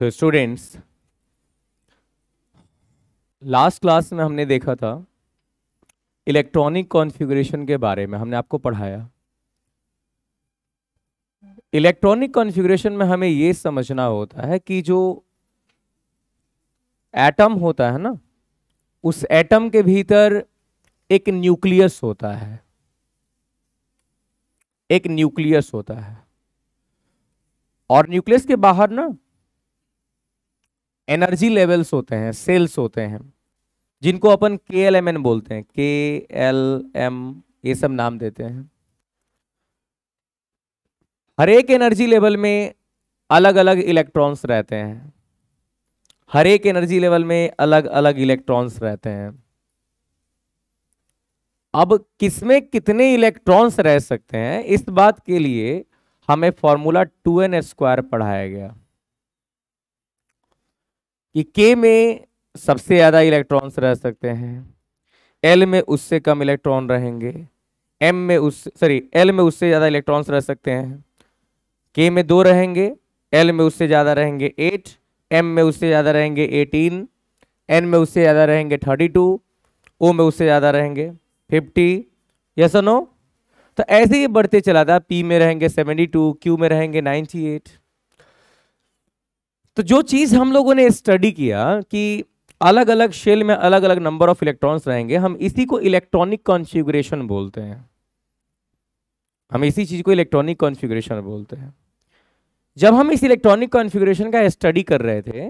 तो students last class में हमने देखा था इलेक्ट्रॉनिक कॉन्फ़िगरेशन के बारे में हमने आपको पढ़ाया इलेक्ट्रॉनिक कॉन्फ़िगरेशन में हमें यह समझना होता है कि जो एटम होता है ना उस एटम के भीतर एक न्यूक्लियस होता है एक न्यूक्लियस होता है और न्यूक्लियस के बाहर ना एनर्जी लेवल्स होते हैं सेल्स होते हैं जिनको अपन के एल एम एन बोलते हैं के एल एम ये सब नाम देते हैं हर एक एनर्जी लेवल में अलग अलग इलेक्ट्रॉन्स रहते हैं हर एक एनर्जी लेवल में अलग अलग इलेक्ट्रॉन्स रहते हैं अब किसमें कितने इलेक्ट्रॉन्स रह सकते हैं इस बात के लिए हमें फॉर्मूला टू एन स्क्वायर पढ़ाया गया कि के में सबसे ज़्यादा इलेक्ट्रॉन्स रह सकते हैं एल में उससे कम इलेक्ट्रॉन रहेंगे एम में उस सॉरी एल में उससे ज़्यादा इलेक्ट्रॉन्स रह सकते हैं के में दो रहेंगे एल में उससे ज़्यादा रहेंगे एट एम में उससे ज़्यादा रहेंगे एटीन एन में उससे ज़्यादा रहेंगे थर्टी टू ओ में उससे ज़्यादा रहेंगे फिफ्टी यस नो तो ऐसे ही बढ़ते चला था पी में रहेंगे सेवेंटी टू क्यू में रहेंगे नाइन्टी एट तो जो चीज़ हम लोगों ने स्टडी किया कि अलग अलग शेल में अलग अलग नंबर ऑफ इलेक्ट्रॉन्स रहेंगे हम इसी को इलेक्ट्रॉनिक कॉन्फ़िगरेशन बोलते हैं हम इसी चीज़ को इलेक्ट्रॉनिक कॉन्फ़िगरेशन बोलते हैं जब हम इस इलेक्ट्रॉनिक कॉन्फ़िगरेशन का स्टडी कर रहे थे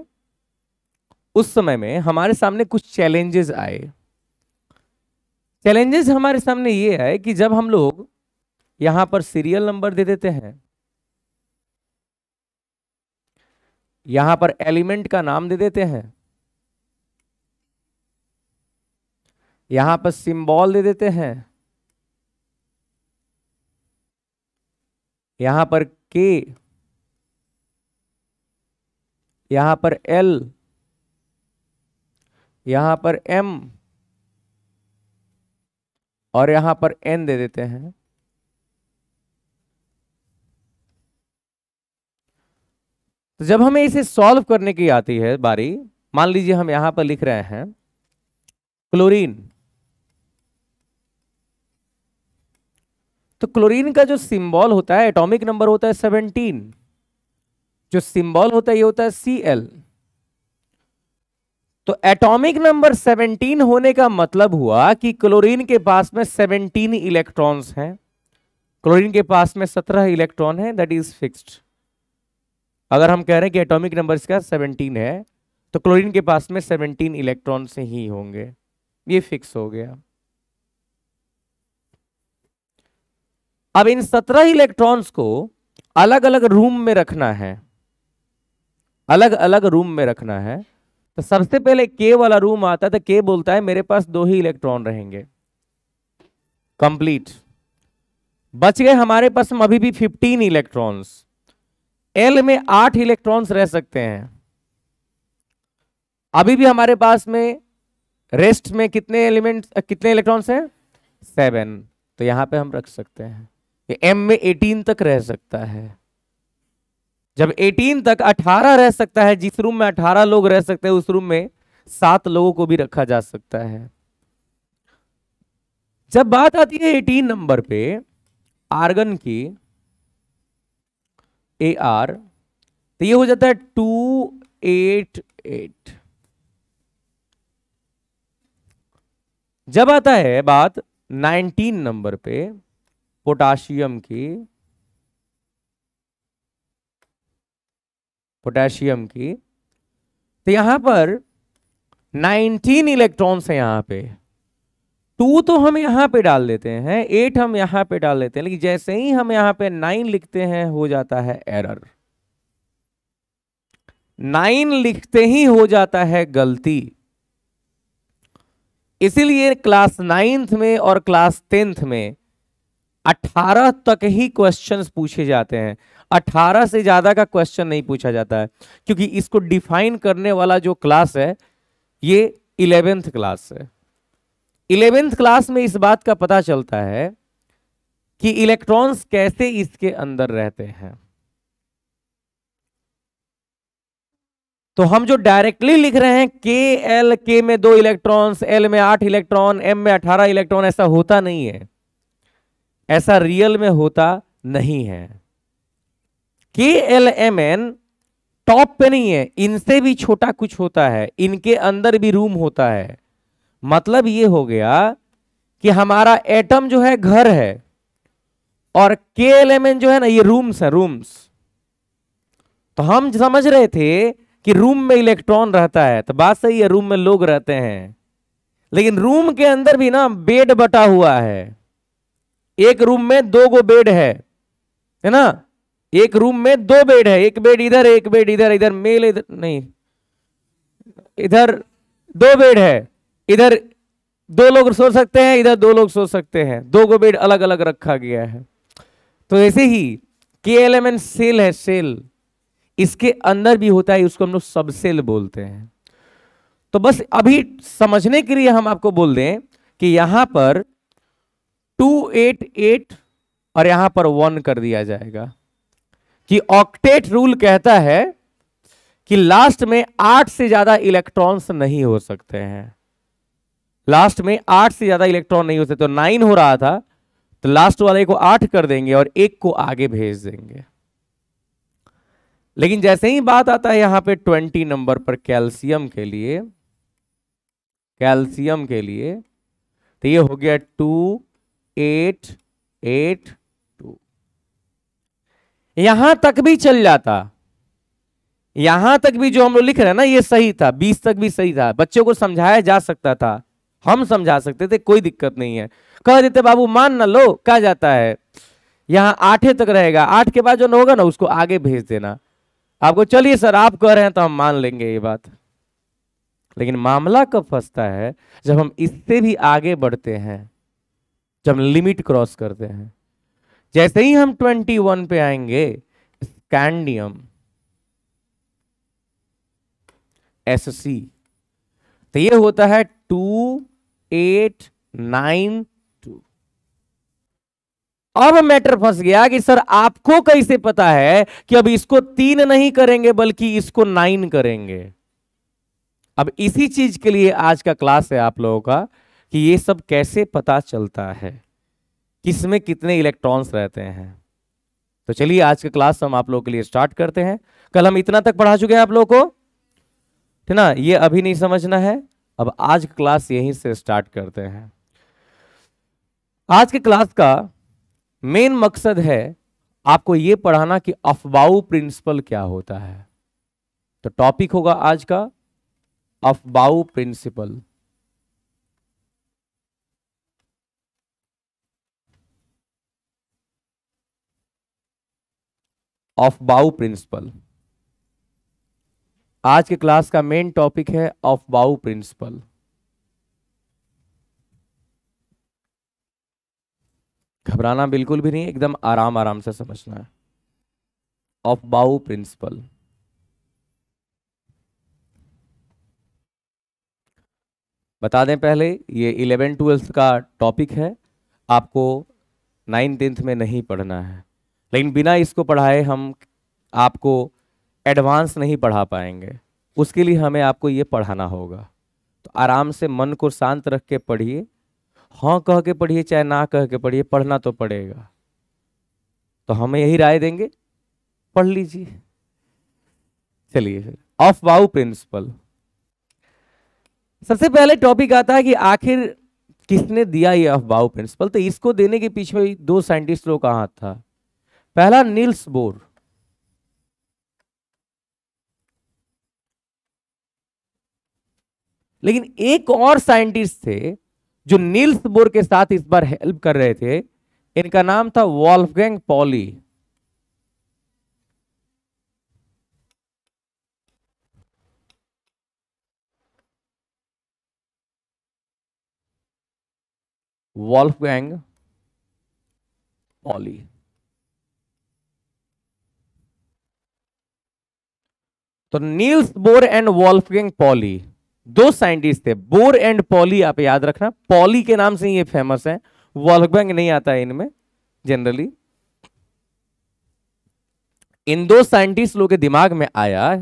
उस समय में हमारे सामने कुछ चैलेंजेस आए चैलेंजेस हमारे सामने ये है कि जब हम लोग यहाँ पर सीरियल नंबर दे देते हैं यहां पर एलिमेंट का नाम दे देते हैं यहां पर सिंबल दे देते हैं यहां पर के यहां पर एल यहां पर एम और यहां पर एन दे देते हैं तो जब हमें इसे सॉल्व करने की आती है बारी मान लीजिए हम यहां पर लिख रहे हैं क्लोरीन तो क्लोरीन का जो सिंबल होता है एटॉमिक नंबर होता है सेवनटीन जो सिंबल होता है ये होता है सी एल तो एटॉमिक नंबर 17 होने का मतलब हुआ कि क्लोरीन के पास में 17 इलेक्ट्रॉन्स हैं क्लोरीन के पास में 17 इलेक्ट्रॉन है दैट इज फिक्स्ड अगर हम कह रहे हैं कि एटॉमिक नंबर इसका 17 है तो क्लोरीन के पास में 17 इलेक्ट्रॉन से ही होंगे ये फिक्स हो गया अब इन 17 इलेक्ट्रॉन्स को अलग अलग रूम में रखना है अलग अलग रूम में रखना है तो सबसे पहले के वाला रूम आता है तो के बोलता है मेरे पास दो ही इलेक्ट्रॉन रहेंगे कंप्लीट बच गए हमारे पास अभी भी 15 इलेक्ट्रॉन्स एल में आठ इलेक्ट्रॉन्स रह सकते हैं अभी भी हमारे पास में रेस्ट में कितने एलिमेंट कितने इलेक्ट्रॉन्स हैं सेवन तो यहां पे हम रख सकते हैं ये एम में एटीन तक रह सकता है जब एटीन तक अठारह रह सकता है जिस रूम में अठारह लोग रह सकते हैं उस रूम में सात लोगों को भी रखा जा सकता है जब बात आती है एटीन नंबर पे आर्गन की ए आर तो ये हो जाता है टू एट एट जब आता है बात नाइनटीन नंबर पे पोटाशियम की पोटेशियम की तो यहां पर 19 इलेक्ट्रॉन्स है यहां पे टू तो हम यहाँ पे डाल देते हैं एट हम यहाँ पे डाल देते हैं लेकिन जैसे ही हम यहाँ पे नाइन लिखते हैं हो जाता है एरर नाइन लिखते ही हो जाता है गलती इसीलिए क्लास नाइन्थ में और क्लास टेंथ में अठारह तक ही क्वेश्चंस पूछे जाते हैं अठारह से ज्यादा का क्वेश्चन नहीं पूछा जाता है क्योंकि इसको डिफाइन करने वाला जो क्लास है ये इलेवेंथ क्लास है इलेवेंथ क्लास में इस बात का पता चलता है कि इलेक्ट्रॉन्स कैसे इसके अंदर रहते हैं तो हम जो डायरेक्टली लिख रहे हैं के एल के में दो इलेक्ट्रॉन्स एल में आठ इलेक्ट्रॉन एम में अठारह इलेक्ट्रॉन ऐसा होता नहीं है ऐसा रियल में होता नहीं है K L M N top पे नहीं है इनसे भी छोटा कुछ होता है इनके अंदर भी रूम होता है मतलब ये हो गया कि हमारा एटम जो है घर है और के एलिमेंट जो है ना ये रूम्स है रूम्स तो हम समझ रहे थे कि रूम में इलेक्ट्रॉन रहता है तो बात सही है रूम में लोग रहते हैं लेकिन रूम के अंदर भी ना बेड बटा हुआ है एक रूम में दो गो बेड है है ना एक रूम में दो बेड है एक बेड इधर एक बेड इधर इधर मेल इधर नहीं इधर दो बेड है इधर दो लोग सो सकते हैं इधर दो लोग सो सकते हैं दो को बेड अलग अलग रखा गया है तो ऐसे ही K L M N cell है सेल इसके अंदर भी होता है उसको हम लोग सब सेल बोलते हैं तो बस अभी समझने के लिए हम आपको बोल दें कि यहां पर टू एट एट और यहां पर वन कर दिया जाएगा कि ऑक्टेट रूल कहता है कि लास्ट में आठ से ज्यादा इलेक्ट्रॉन्स नहीं हो सकते हैं लास्ट में आठ से ज्यादा इलेक्ट्रॉन नहीं होते तो नाइन हो रहा था तो लास्ट वाले को आठ कर देंगे और एक को आगे भेज देंगे लेकिन जैसे ही बात आता है यहां पे ट्वेंटी नंबर पर कैल्सियम के लिए कैल्शियम के लिए तो ये हो गया टू एट एट टू यहां तक भी चल जाता यहां तक भी जो हम लोग लिख रहे हैं ना ये सही था बीस तक भी सही था बच्चों को समझाया जा सकता था हम समझा सकते थे कोई दिक्कत नहीं है कह देते बाबू मान ना लो कहा जाता है यहाँ आठे तक रहेगा आठ के बाद जो होगा ना उसको आगे भेज देना आपको चलिए सर आप कह रहे हैं तो हम मान लेंगे ये बात लेकिन मामला कब फंसता है जब हम इससे भी आगे बढ़ते हैं जब लिमिट क्रॉस करते हैं जैसे ही हम ट्वेंटी वन पे आएंगे स्कैंडियम एस सी तो ये होता है टू एट नाइन टू अब मैटर फंस गया कि सर आपको कैसे पता है कि अब इसको तीन नहीं करेंगे बल्कि इसको नाइन करेंगे अब इसी चीज के लिए आज का क्लास है आप लोगों का कि ये सब कैसे पता चलता है किसमें कितने इलेक्ट्रॉन्स रहते हैं तो चलिए आज का क्लास हम आप लोगों के लिए स्टार्ट करते हैं कल हम इतना तक पढ़ा चुके हैं आप लोगों को ठीक ना ये अभी नहीं समझना है अब आज क्लास यहीं से स्टार्ट करते हैं आज के क्लास का मेन मकसद है आपको यह पढ़ाना कि अफबाऊ प्रिंसिपल क्या होता है तो टॉपिक होगा आज का अफबाऊ प्रिंसिपल अफबाऊ प्रिंसिपल आज के क्लास का मेन टॉपिक है ऑफ बाउ प्रिंसिपल घबराना बिल्कुल भी नहीं एकदम आराम आराम से समझना है ऑफ बाउ प्रिंसिपल बता दें पहले ये इलेवन ट्वेल्थ का टॉपिक है आपको नाइन टेंथ में नहीं पढ़ना है लेकिन बिना इसको पढ़ाए हम आपको एडवांस नहीं पढ़ा पाएंगे उसके लिए हमें आपको ये पढ़ाना होगा तो आराम से मन को शांत रख के पढ़िए हाँ कह के पढ़िए चाहे ना कह के पढ़िए पढ़ना तो पड़ेगा तो हमें यही राय देंगे पढ़ लीजिए चलिए फिर ऑफ वाउ प्रिंसिपल सबसे पहले टॉपिक आता है कि आखिर किसने दिया ये ऑफ वाउ प्रिंसिपल तो इसको देने के पीछे दो साइंटिस्ट लोग का हाथ था पहला नील्स बोर लेकिन एक और साइंटिस्ट थे जो नील्स बोर के साथ इस बार हेल्प कर रहे थे इनका नाम था वॉल्फगैंग पॉली वॉल्फगैंग पॉली तो Niels Bohr and Wolfgang Pauli दो साइंटिस्ट थे बोर एंड पॉली आप याद रखना पॉली के नाम से ही ये फेमस है वॉलबैंग नहीं आता है इनमें जनरली इन दो साइंटिस्ट लोगों के दिमाग में आया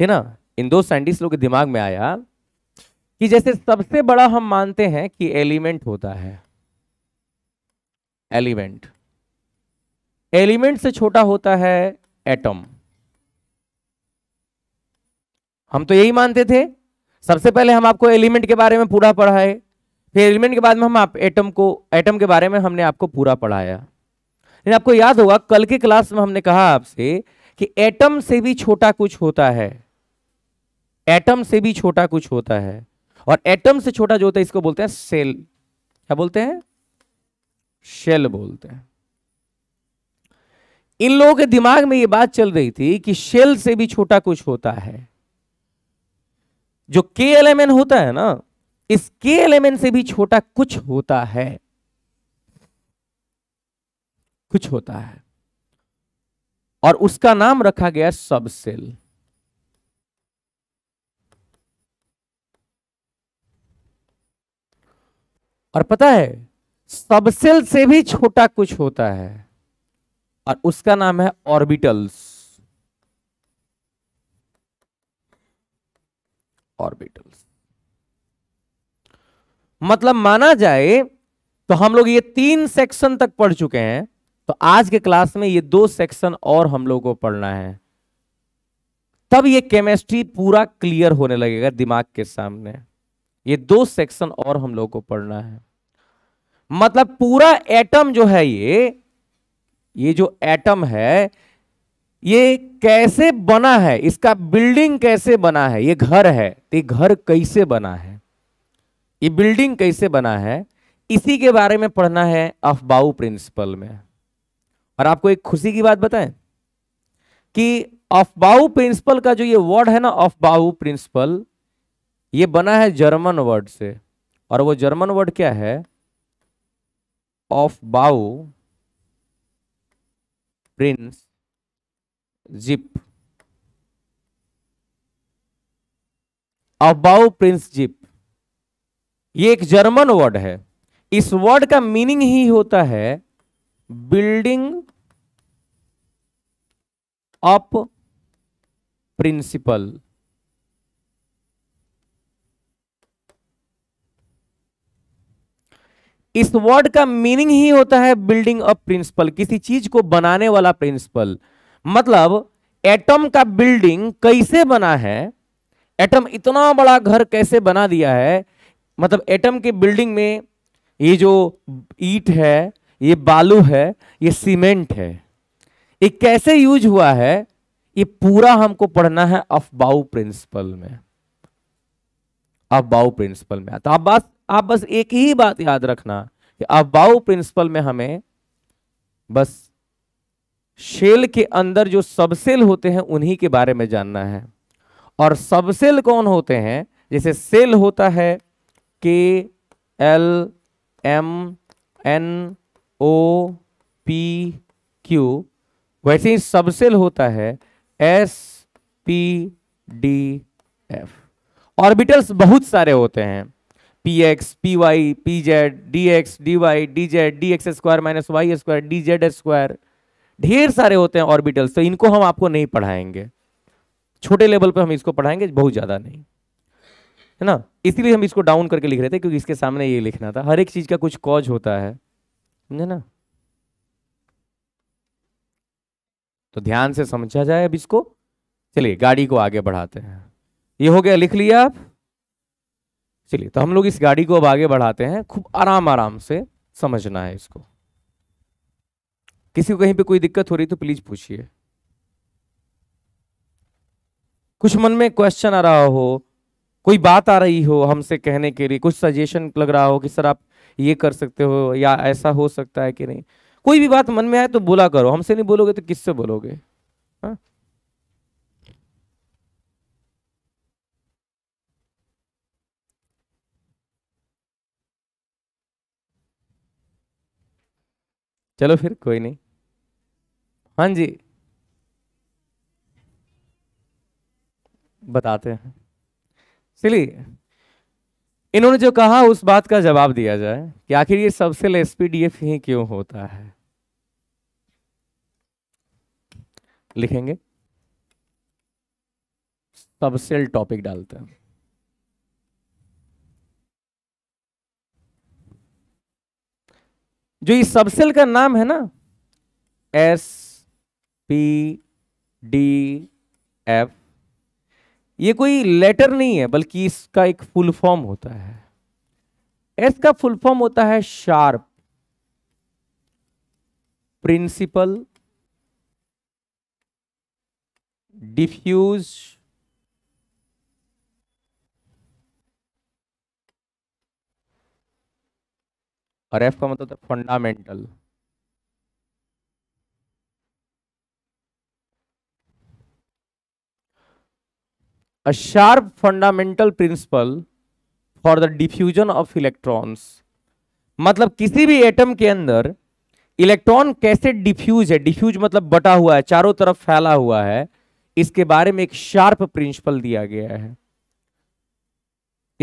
थे ना इन दो साइंटिस्ट लोगों के दिमाग में आया कि जैसे सबसे बड़ा हम मानते हैं कि एलिमेंट होता है एलिमेंट एलिमेंट से छोटा होता है एटम हम तो यही मानते थे सबसे पहले हम आपको एलिमेंट के बारे में पूरा पढ़ाए फिर एलिमेंट के बाद में हम आप एटम को एटम के बारे में हमने आपको पूरा पढ़ाया लेकिन आपको याद होगा कल की क्लास में हमने कहा आपसे कि एटम से भी छोटा कुछ होता है एटम से भी छोटा कुछ होता है और एटम से छोटा जो होता है इसको बोलते हैं सेल क्या बोलते हैं शेल बोलते हैं इन लोगों के दिमाग में ये बात चल रही थी कि शेल से भी छोटा कुछ होता है जो के एलिमेंट होता है ना इस के एलिमेंट से भी छोटा कुछ होता है कुछ होता है और उसका नाम रखा गया सब सेल और पता है सबसेल से भी छोटा कुछ होता है और उसका नाम है ऑर्बिटल्स ऑर्बिटल्स मतलब माना जाए तो हम लोग ये तीन सेक्शन तक पढ़ चुके हैं तो आज के क्लास में ये दो सेक्शन और हम लोगों को पढ़ना है तब ये केमिस्ट्री पूरा क्लियर होने लगेगा दिमाग के सामने ये दो सेक्शन और हम लोग को पढ़ना है मतलब पूरा एटम जो है ये ये जो एटम है ये कैसे बना है इसका बिल्डिंग कैसे बना है ये घर है तो ये घर कैसे बना है ये बिल्डिंग कैसे बना है इसी के बारे में पढ़ना है अफबाऊ प्रिंसिपल में और आपको एक खुशी की बात बताएं कि अफबाऊ प्रिंसिपल का जो ये वर्ड है ना अफबाऊ प्रिंसिपल ये बना है जर्मन वर्ड से और वो जर्मन वर्ड क्या है Aufbau principle Aufbau principle ये एक जर्मन वर्ड है इस वर्ड का मीनिंग ही होता है बिल्डिंग अप प्रिंसिपल इस वर्ड का मीनिंग ही होता है बिल्डिंग अप प्रिंसिपल किसी चीज को बनाने वाला प्रिंसिपल मतलब एटम का बिल्डिंग कैसे बना है एटम इतना बड़ा घर कैसे बना दिया है मतलब एटम के बिल्डिंग में ये जो ईट है ये बालू है ये सीमेंट है ये कैसे यूज हुआ है ये पूरा हमको पढ़ना है अफबाऊ प्रिंसिपल में अफबाऊ प्रिंसिपल में तो आप बस आप बस एक ही बात याद रखना कि अफबाऊ प्रिंसिपल में हमें बस शेल के अंदर जो सबसेल होते हैं उन्हीं के बारे में जानना है और सबसेल कौन होते हैं जैसे सेल होता है K L M N O P Q वैसे ही सबसेल होता है s p d f orbitals बहुत सारे होते हैं p x p y p z d x d y d z d x square minus y square d z square ढेर सारे होते हैं ऑर्बिटल्स तो इनको हम आपको नहीं पढ़ाएंगे छोटे लेवल पर हम इसको पढ़ाएंगे बहुत ज़्यादा नहीं है ना इसीलिए हम इसको डाउन करके लिख रहे थे क्योंकि इसके सामने ये लिखना था हर एक चीज़ का कुछ कॉज होता है समझे ना तो ध्यान से समझा जाए अब इसको चलिए गाड़ी को आगे बढ़ाते हैं ये हो गया लिख लिया आप चलिए तो हम लोग इस गाड़ी को अब आगे बढ़ाते हैं खूब आराम आराम से समझना है इसको किसी को कहीं पे कोई दिक्कत हो रही तो प्लीज पूछिए कुछ मन में क्वेश्चन आ रहा हो कोई बात आ रही हो हमसे कहने के लिए कुछ सजेशन लग रहा हो कि सर आप ये कर सकते हो या ऐसा हो सकता है कि नहीं कोई भी बात मन में आए तो बोला करो हमसे नहीं बोलोगे तो किससे बोलोगे हाँ? चलो फिर कोई नहीं हाँ जी बताते हैं चलिए इन्होंने जो कहा उस बात का जवाब दिया जाए कि आखिर ये सबसेल एसपीडीएफ ही क्यों होता है लिखेंगे सबसेल टॉपिक डालते हैं जो ये सबसेल का नाम है ना एस पी डी एफ ये कोई लेटर नहीं है बल्कि इसका एक फुल फॉर्म होता है एस का फुल फॉर्म होता है शार्प प्रिंसिपल डिफ्यूज और एफ का मतलब fundamental a sharp fundamental principle for the diffusion of electrons मतलब किसी भी एटम के अंदर इलेक्ट्रॉन कैसे डिफ्यूज है डिफ्यूज मतलब बटा हुआ है चारों तरफ फैला हुआ है इसके बारे में एक शार्प प्रिंसिपल दिया गया है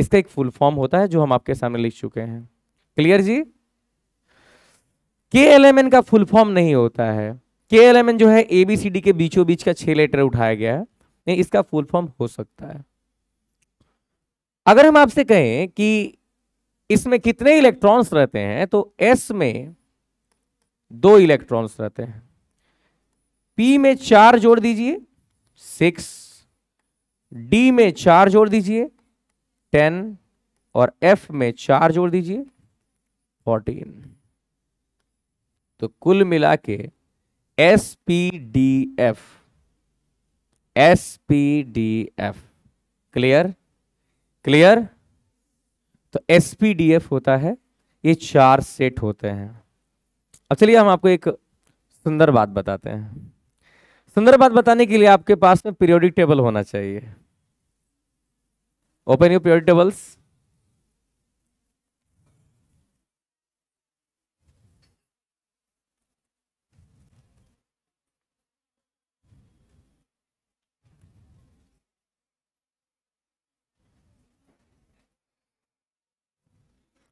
इसका एक फुल फॉर्म होता है जो हम आपके सामने लिख चुके हैं क्लियर जी के एल का फुल फॉर्म नहीं होता है के एल जो है एबीसीडी के बीचों बीच का छह लेटर उठाया गया है नहीं इसका फुल फॉर्म हो सकता है अगर हम आपसे कहें कि इसमें कितने इलेक्ट्रॉन्स रहते हैं तो एस में दो इलेक्ट्रॉन्स रहते हैं पी में चार जोड़ दीजिए सिक्स डी में चार जोड़ दीजिए टेन और एफ में चार जोड़ दीजिए फोर्टीन तो कुल मिला के s p d f s p d f clear clear तो एस पी डी एफ होता है ये चार सेट होते हैं अब चलिए हम आपको एक सुंदर बात बताते हैं सुंदर बात बताने के लिए आपके पास में पीरियोडिक टेबल होना चाहिए ओपन यू पीरियोडिक टेबल्स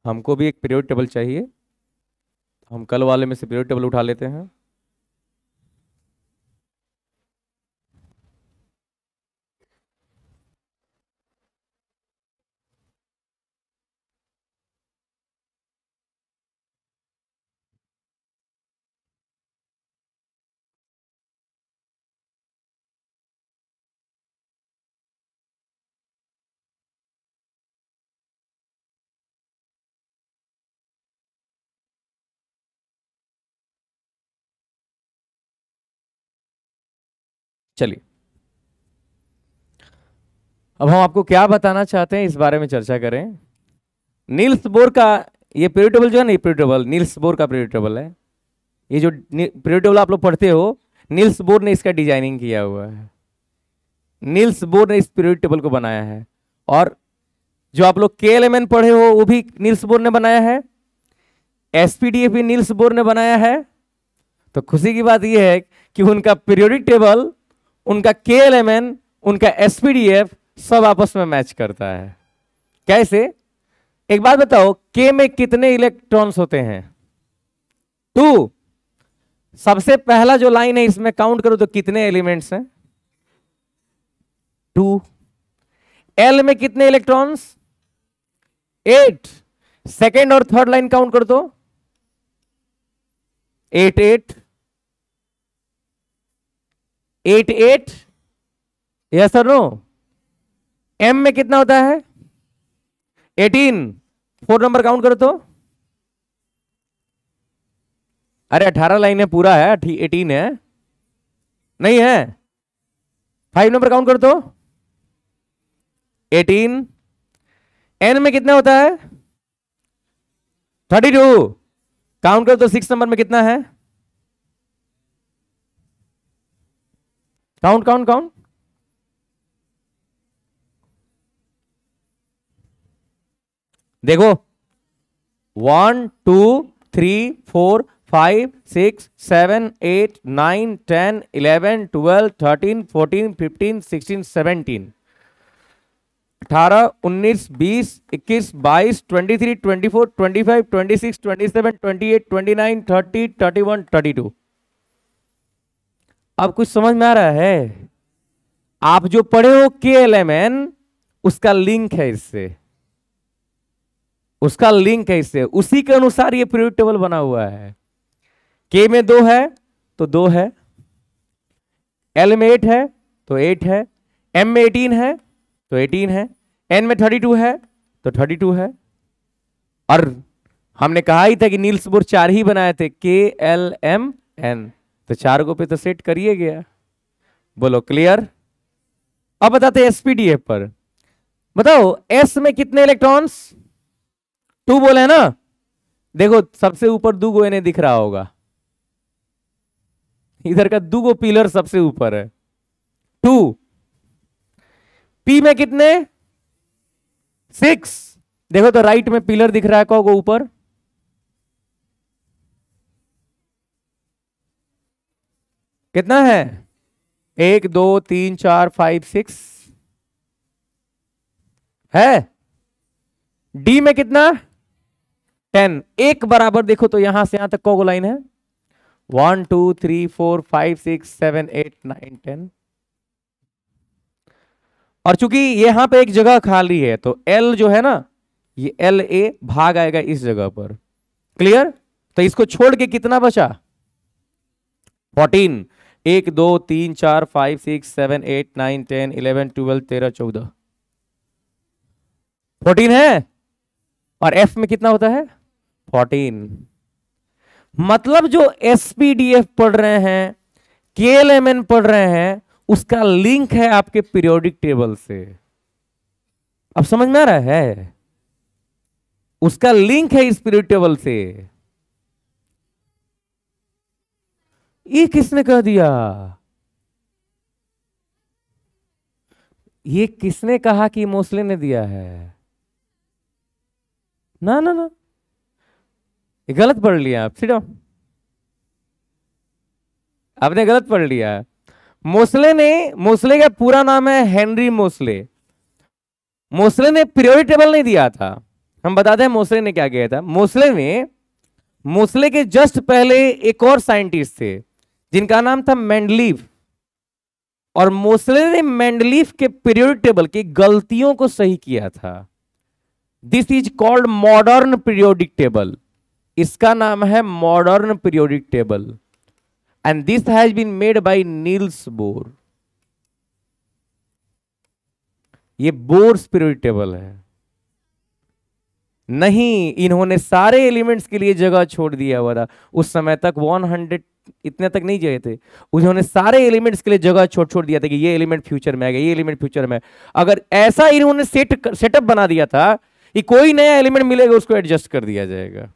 हमको भी एक पीरियड टेबल चाहिए हम कल वाले में से पीरियड टेबल उठा लेते हैं चलिए अब हम आपको क्या बताना चाहते हैं इस बारे में चर्चा करें नील्स बोर का ये पीरियड जो है ना पीरियड टेबल नील्स बोर का पीरियड है ये जो पीरियड आप लोग पढ़ते हो नील्स बोर ने इसका डिजाइनिंग किया हुआ है नील्स बोर ने इस पीरियड टेबल को बनाया है और जो आप लोग के एल पढ़े हो वो भी नील्स बोर ने बनाया है एस भी नील्स बोर ने बनाया है तो खुशी की बात यह है कि उनका पीरियोडिक टेबल उनका के उनका एसपीडीएफ सब आपस में मैच करता है कैसे एक बात बताओ के में कितने इलेक्ट्रॉन्स होते हैं टू सबसे पहला जो लाइन है इसमें काउंट करो तो कितने एलिमेंट्स हैं टू एल में कितने इलेक्ट्रॉन्स एट सेकेंड और थर्ड लाइन काउंट कर दो एट एट एट एट या सर नो एम में कितना होता है एटीन फोर नंबर काउंट करो तो अरे अठारह लाइन है पूरा है एटीन है नहीं है फाइव नंबर काउंट करो तो एटीन एन में कितना होता है थर्टी टू काउंट करो तो सिक्स नंबर में कितना है काउंट काउंट काउंट देखो one two three four five six seven eight nine ten eleven twelve thirteen fourteen fifteen sixteen seventeen अठारह उन्नीस बीस इक्कीस बाईस twenty three twenty four twenty five twenty six twenty seven twenty eight twenty nine thirty thirty one thirty two अब कुछ समझ में आ रहा है आप जो पढ़े हो के एल एम एन उसका लिंक है इससे उसका लिंक है इससे उसी के अनुसार ये प्रयोग टेबल बना हुआ है के में दो है तो दो है एल में एट है तो एट है एम में एटीन है तो एटीन है एन में थर्टी टू है तो थर्टी टू है और हमने कहा ही था कि नील्स बोर चार ही बनाए थे के एल एम एन तो चार गो पे तो सेट करिए गया बोलो क्लियर अब बताते एसपीडीएफ पर बताओ एस में कितने इलेक्ट्रॉन्स टू बोले ना देखो सबसे ऊपर दो गो इन्हें दिख रहा होगा इधर का दो गो पिलर सबसे ऊपर है टू पी में कितने सिक्स देखो तो राइट में पिलर दिख रहा है कौ गो ऊपर कितना है एक दो तीन चार फाइव सिक्स है डी में कितना टेन एक बराबर देखो तो यहां से यहां तक कौ लाइन है one two three four five six seven eight nine ten और चूंकि यहां पे एक जगह खाली है तो एल जो है ना ये एल ए भाग आएगा इस जगह पर क्लियर तो इसको छोड़ के कितना बचा फोर्टीन एक दो तीन चार five six seven eight nine ten eleven twelve तेरह चौदह फोर्टीन है और एफ में कितना होता है फोर्टीन मतलब जो एस पढ़ रहे हैं के पढ़ रहे हैं उसका लिंक है आपके पीरियोडिक टेबल से अब समझ में आ रहा है उसका लिंक है इस पीरियोडिक टेबल से ये किसने कह दिया ये किसने कहा कि मोसले ने दिया है ना ना ना ये गलत पढ़ लिया आप सीडो आपने गलत पढ़ लिया मोसले ने मोसले का पूरा नाम है हेनरी मोसले मोसले ने प्रियोरी टेबल नहीं दिया था हम बताते हैं मोसले ने क्या किया था मोसले ने मोसले के जस्ट पहले एक और साइंटिस्ट थे जिनका नाम था मेंडलीव और मोसले ने मैंडलीव के पीरियोडिक टेबल की गलतियों को सही किया था this is called modern periodic table इसका नाम है modern periodic table and this has been made by Niels Bohr ये बोर्स पीरियोडिक टेबल है नहीं इन्होंने सारे एलिमेंट्स के लिए जगह छोड़ दिया हुआ था उस समय तक इतने तक नहीं गए थे उन्होंने सारे एलिमेंट्स के लिए जगह छोड़ छोड़ दिया था कि ये एलिमेंट फ्यूचर में आएगा ये एलिमेंट फ्यूचर में अगर ऐसा इन्होंने सेट सेटअप बना दिया था कि कोई नया एलिमेंट मिलेगा उसको एडजस्ट कर दिया जाएगा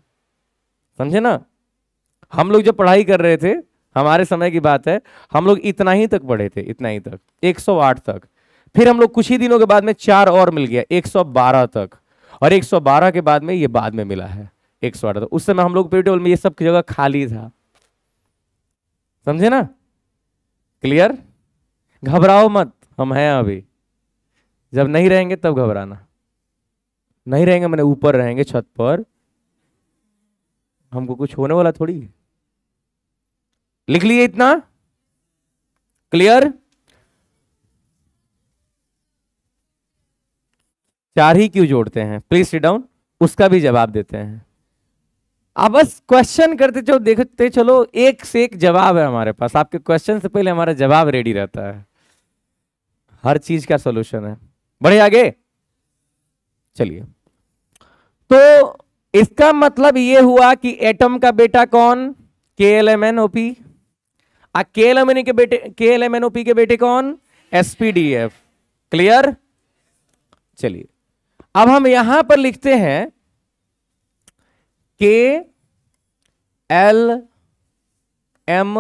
समझे ना हम लोग जब पढ़ाई कर रहे थे हमारे समय की बात है हम लोग इतना ही तक पढ़े थे इतना ही तक 108 तक फिर हम लोग कुछ ही दिनों के बाद में चार और मिल गया 112 तक और 112 के बाद में ये बाद में मिला है एक तक उस समय हम लोग पेटेबल में ये सब जगह खाली था समझे ना क्लियर घबराओ मत हम हैं अभी जब नहीं रहेंगे तब घबराना नहीं रहेंगे मैंने ऊपर रहेंगे छत पर हमको कुछ होने वाला थोड़ी लिख लिए इतना क्लियर चार ही क्यों जोड़ते हैं प्लीज सिट डाउन उसका भी जवाब देते हैं आप बस क्वेश्चन करते चलो देखते चलो एक से एक जवाब है हमारे पास आपके क्वेश्चन से पहले हमारा जवाब रेडी रहता है हर चीज का सोल्यूशन है बढ़े आगे चलिए तो इसका मतलब यह हुआ कि एटम का बेटा कौन K L M N O P K L M N के बेटे के एल एम एन ओपी के बेटे कौन एसपीडीएफ क्लियर चलिए अब हम यहां पर लिखते हैं K L M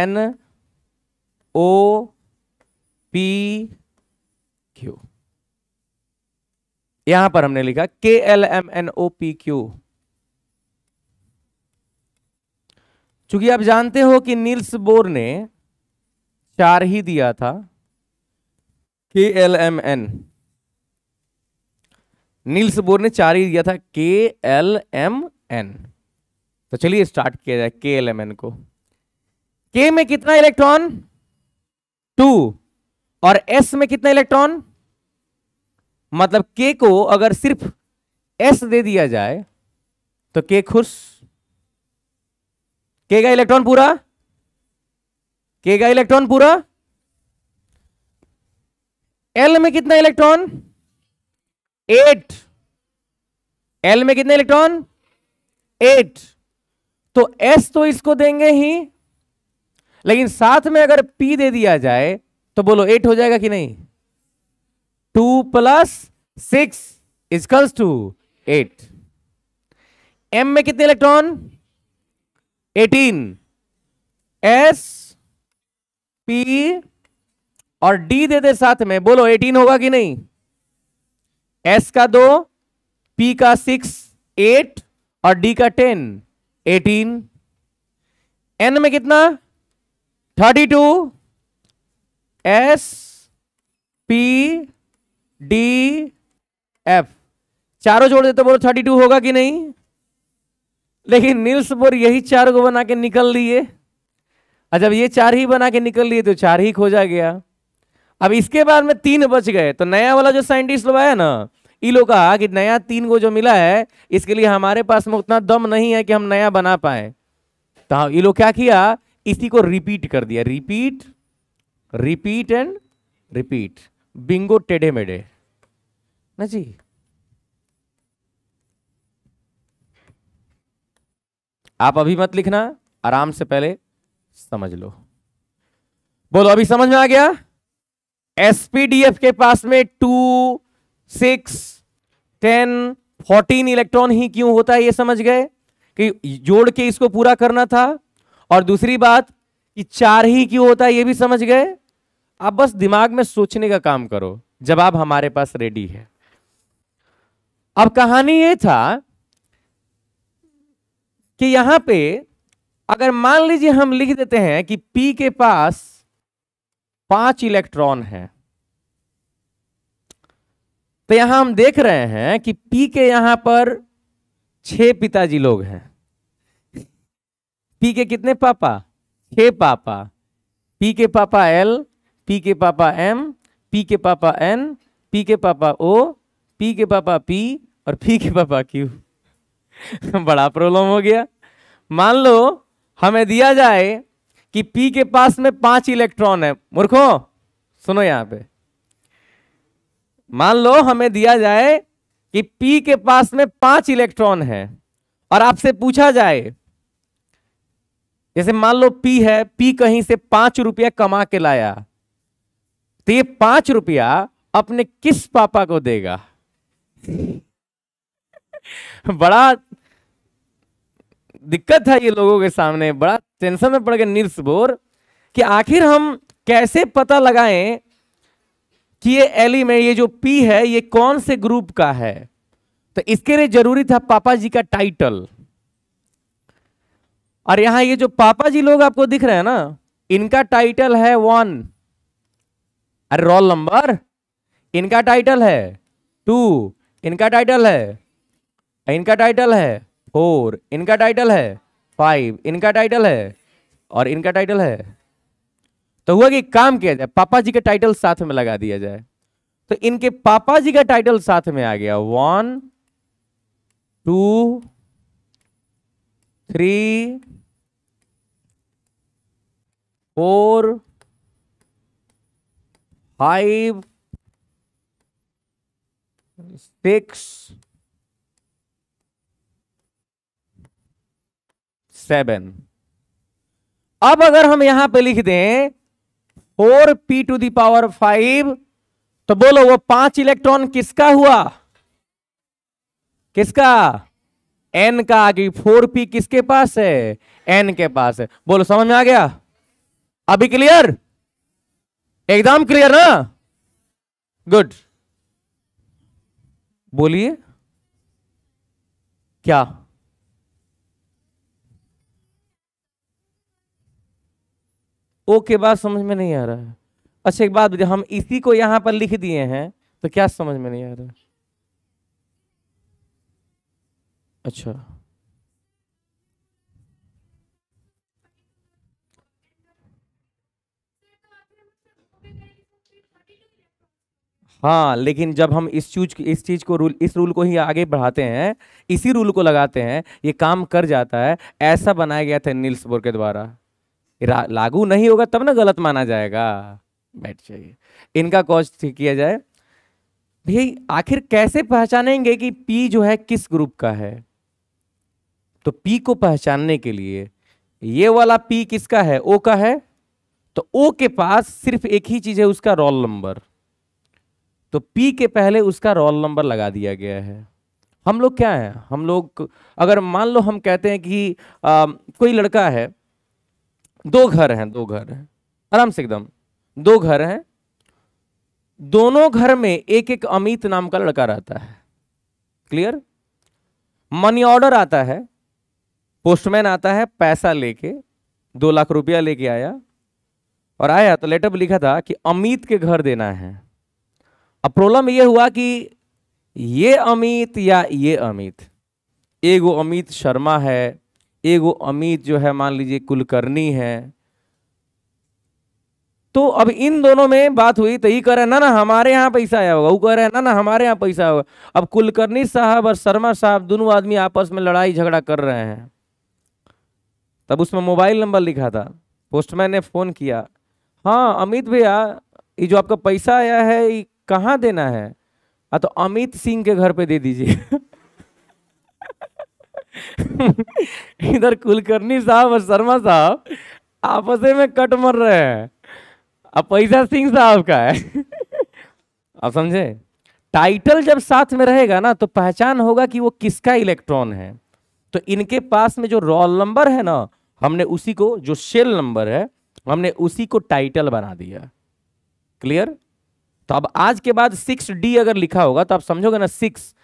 N O P Q यहां पर हमने लिखा K L M N O P Q चूंकि आप जानते हो कि नील्स बोर ने चार ही दिया था K L M N Niels Bohr ने चार ही दिया था के एल एम एन तो चलिए स्टार्ट किया जाए के एल एम एन को के में कितना इलेक्ट्रॉन टू और एस में कितना इलेक्ट्रॉन मतलब के को अगर सिर्फ एस दे दिया जाए तो के खुश के का इलेक्ट्रॉन पूरा के का इलेक्ट्रॉन पूरा एल में कितना इलेक्ट्रॉन एट एल में कितने इलेक्ट्रॉन एट तो एस तो इसको देंगे ही लेकिन साथ में अगर पी दे दिया जाए तो बोलो एट हो जाएगा कि नहीं two plus six equals to eight M में कितने इलेक्ट्रॉन एटीन एस पी और डी दे दे साथ में बोलो एटीन होगा कि नहीं एस का दो पी का सिक्स एट और डी का टेन एटीन एन में कितना thirty two s p d f चारों जोड़ देते बोलो थर्टी टू होगा कि नहीं लेकिन नील्स बोर यही चार को बना के निकल लिए जब अच्छा, ये चार ही बना के निकल लिए तो चार ही खोजा गया अब इसके बाद में तीन बच गए तो नया वाला जो साइंटिस्ट लोग आया ना ई लोग कहा कि नया तीन को जो मिला है इसके लिए हमारे पास में उतना दम नहीं है कि हम नया बना पाए तो ये हाँ, लोग क्या किया इसी को रिपीट कर दिया repeat repeat and repeat bingo टेढ़े मेढ़े न जी आप अभी मत लिखना आराम से पहले समझ लो बोलो अभी समझ में आ गया एसपीडीएफ के पास में two six ten fourteen electron ही क्यों होता है ये समझ गए कि जोड़ के इसको पूरा करना था और दूसरी बात कि चार ही क्यों होता है ये भी समझ गए आप बस दिमाग में सोचने का काम करो जवाब हमारे पास रेडी है अब कहानी ये था कि यहां पे अगर मान लीजिए हम लिख देते हैं कि पी के पास पांच इलेक्ट्रॉन है तो यहां हम देख रहे हैं कि पी के यहां पर छह पिताजी लोग हैं पी के कितने पापा छह पापा पी के पापा एल पी के पापा एम पी के पापा एन पी के पापा ओ पी के पापा पी और पी के पापा क्यू बड़ा प्रॉब्लम हो गया मान लो हमें दिया जाए कि पी के पास में पांच इलेक्ट्रॉन है मूर्खो सुनो यहां पे मान लो हमें दिया जाए कि पी के पास में पांच इलेक्ट्रॉन है और आपसे पूछा जाए जैसे मान लो पी है पी कहीं से पांच रुपया कमा के लाया तो ये पांच रुपया अपने किस पापा को देगा बड़ा दिक्कत था ये लोगों के सामने बड़ा टेंशन में पड़ गया नीर्स बोर कि आखिर हम कैसे पता लगाएं कि ये एलिमेंट ये जो पी है ये कौन से ग्रुप का है तो इसके लिए जरूरी था पापा जी का टाइटल और यहां ये जो पापा जी लोग आपको दिख रहे हैं ना इनका टाइटल है वन अरे रोल नंबर इनका टाइटल है टू इनका टाइटल है इनका टाइटल है फोर इनका टाइटल है फाइव इनका टाइटल है और इनका टाइटल है तो हुआ कि काम किया जाए पापा जी का टाइटल साथ में लगा दिया जाए तो इनके पापा जी का टाइटल साथ में आ गया one two three four five six seven अब अगर हम यहां पे लिख दें four p to the power five तो बोलो वो पांच इलेक्ट्रॉन किसका हुआ किसका एन का आगे फोर पी किसके पास है एन के पास है बोलो समझ में आ गया अभी क्लियर एकदम क्लियर ना गुड बोलिए क्या ओ के बाद समझ में नहीं आ रहा है अच्छा एक बात हम इसी को यहां पर लिख दिए हैं तो क्या समझ में नहीं आ रहा है? अच्छा हाँ लेकिन जब हम इस चीज इस चीज को रूल इस रूल को ही आगे बढ़ाते हैं इसी रूल को लगाते हैं ये काम कर जाता है ऐसा बनाया गया था नील्स बोर के द्वारा लागू नहीं होगा तब ना गलत माना जाएगा बैठ जाइए इनका कॉज ठीक किया जाए भाई आखिर कैसे पहचानेंगे कि पी जो है किस ग्रुप का है तो पी को पहचानने के लिए ये वाला पी किसका है ओ का है तो ओ के पास सिर्फ एक ही चीज है उसका रोल नंबर तो पी के पहले उसका रोल नंबर लगा दिया गया है हम लोग क्या है हम लोग अगर मान लो हम कहते हैं कि आ, कोई लड़का है दो घर हैं दो घर हैं आराम से एकदम दो घर हैं दोनों घर में एक एक अमित नाम का लड़का रहता है क्लियर मनी ऑर्डर आता है पोस्टमैन आता है पैसा लेके दो लाख रुपया लेके आया और आया तो लेटर पर लिखा था कि अमित के घर देना है अब प्रॉब्लम यह हुआ कि ये अमित या ये अमित एगो अमित शर्मा है एगो अमित जो है मान लीजिए कुलकर्णी है तो अब इन दोनों में बात हुई तो ये कह रहे ना ना हमारे यहाँ पैसा आया होगा वो कह रहे ना ना हमारे यहाँ पैसा होगा अब कुलकर्णी साहब और शर्मा साहब दोनों आदमी आपस में लड़ाई झगड़ा कर रहे हैं तब उसमें मोबाइल नंबर लिखा था पोस्टमैन ने फ़ोन किया हाँ अमित भैया ये जो आपका पैसा आया है ये कहाँ देना है आ हाँ, तो अमित सिंह के घर पे दे दीजिए इधर कुलकर्णी साहब और शर्मा साहब आपसे में कट मर रहे हैं अब पैसा सिंह साहब का है अब समझे टाइटल जब साथ में रहेगा ना तो पहचान होगा कि वो किसका इलेक्ट्रॉन है तो इनके पास में जो रोल नंबर है ना हमने उसी को जो शेल नंबर है हमने उसी को टाइटल बना दिया क्लियर तो अब आज के बाद सिक्स डी अगर लिखा होगा तो आप समझोगे ना six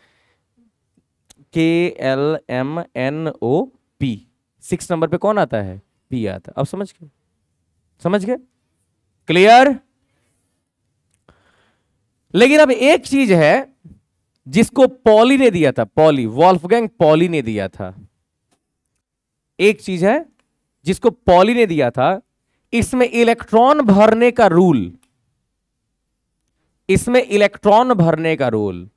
K L M N O P six number पे कौन आता है पी आता है अब समझ गए समझ गए क्लियर लेकिन अब एक चीज है जिसको पॉली ने दिया था पॉली वॉल्फगैंग पॉली ने दिया था एक चीज है जिसको पॉली ने दिया था इसमें इलेक्ट्रॉन भरने का रूल इसमें इलेक्ट्रॉन भरने का रूल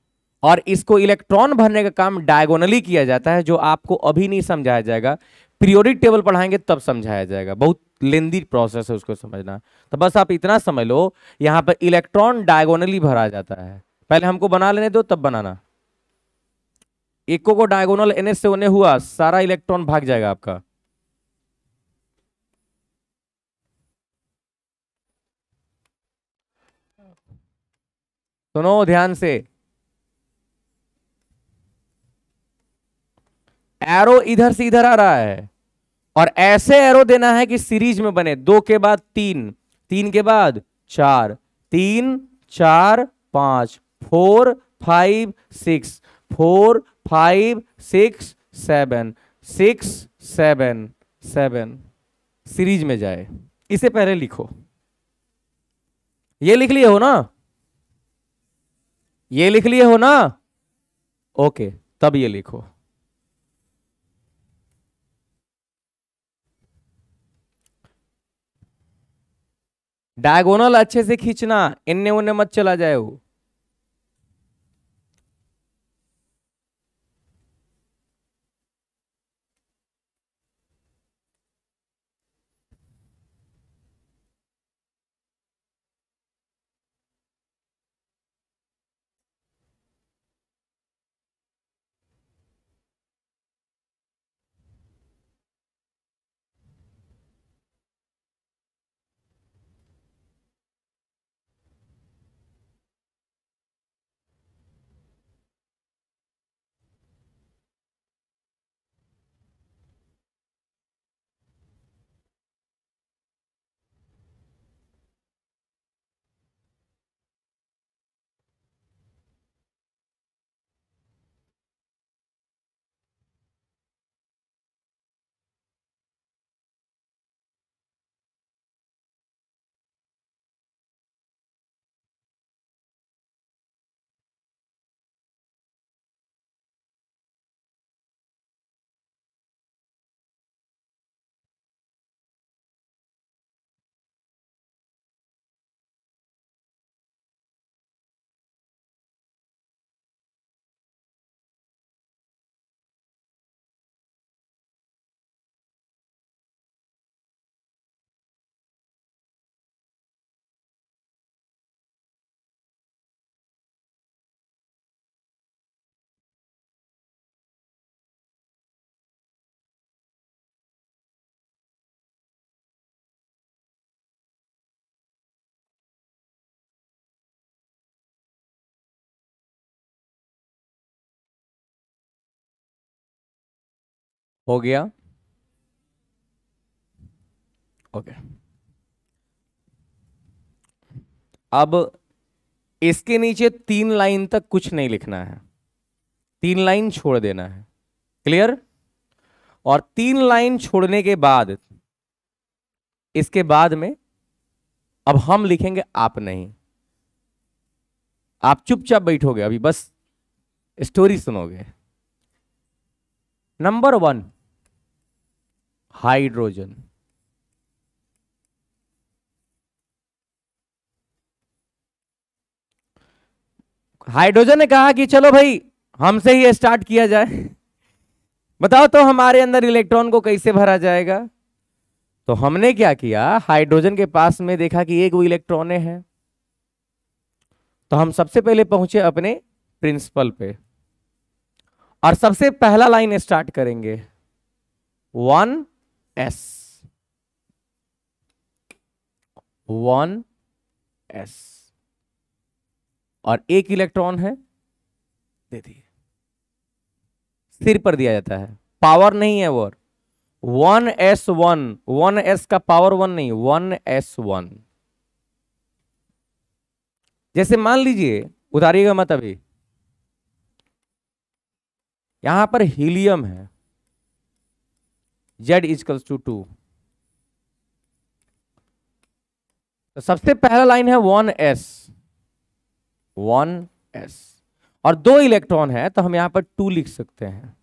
और इसको इलेक्ट्रॉन भरने का काम डायगोनली किया जाता है जो आपको अभी नहीं समझाया जाएगा प्रियोरिक टेबल पढ़ाएंगे तब समझाया जाएगा बहुत लेंदी प्रोसेस है उसको समझना तो बस आप इतना समझ लो यहाँ पर इलेक्ट्रॉन डायगोनली भरा जाता है पहले हमको बना लेने दो तब बनाना इको को डायगोनल एन से उन्हें हुआ सारा इलेक्ट्रॉन भाग जाएगा आपका सुनो ध्यान से एरो इधर से इधर आ रहा है और ऐसे एरो देना है कि सीरीज में बने दो के बाद तीन तीन के बाद चार तीन चार पांच four five six four five six seven six seven seven series में जाए इसे पहले लिखो ये लिख लिए हो ना ये लिख लिए हो ना ओके तब ये लिखो डायगोनल अच्छे से खींचना इन्ने उन्ने मत चला जाए वो हो गया ओके अब इसके नीचे तीन लाइन तक कुछ नहीं लिखना है तीन लाइन छोड़ देना है क्लियर और तीन लाइन छोड़ने के बाद इसके बाद में अब हम लिखेंगे आप नहीं आप चुपचाप बैठोगे अभी बस स्टोरी सुनोगे नंबर वन हाइड्रोजन हाइड्रोजन ने कहा कि चलो भाई हमसे ही स्टार्ट किया जाए बताओ तो हमारे अंदर इलेक्ट्रॉन को कैसे भरा जाएगा तो हमने क्या किया हाइड्रोजन के पास में देखा कि एक वो इलेक्ट्रॉन है तो हम सबसे पहले पहुंचे अपने प्रिंसिपल पे और सबसे पहला लाइन स्टार्ट करेंगे वन एस वन एस और एक इलेक्ट्रॉन है दे दिए सिर पर दिया जाता है पावर नहीं है वो one s one one s का पावर वन नहीं वन एस वन जैसे मान लीजिए उतारिएगा मत अभी यहां पर हीलियम है जेड इजकल्स टू टू तो सबसे पहला लाइन है वन एस वन एस और दो इलेक्ट्रॉन है तो हम यहां पर टू लिख सकते हैं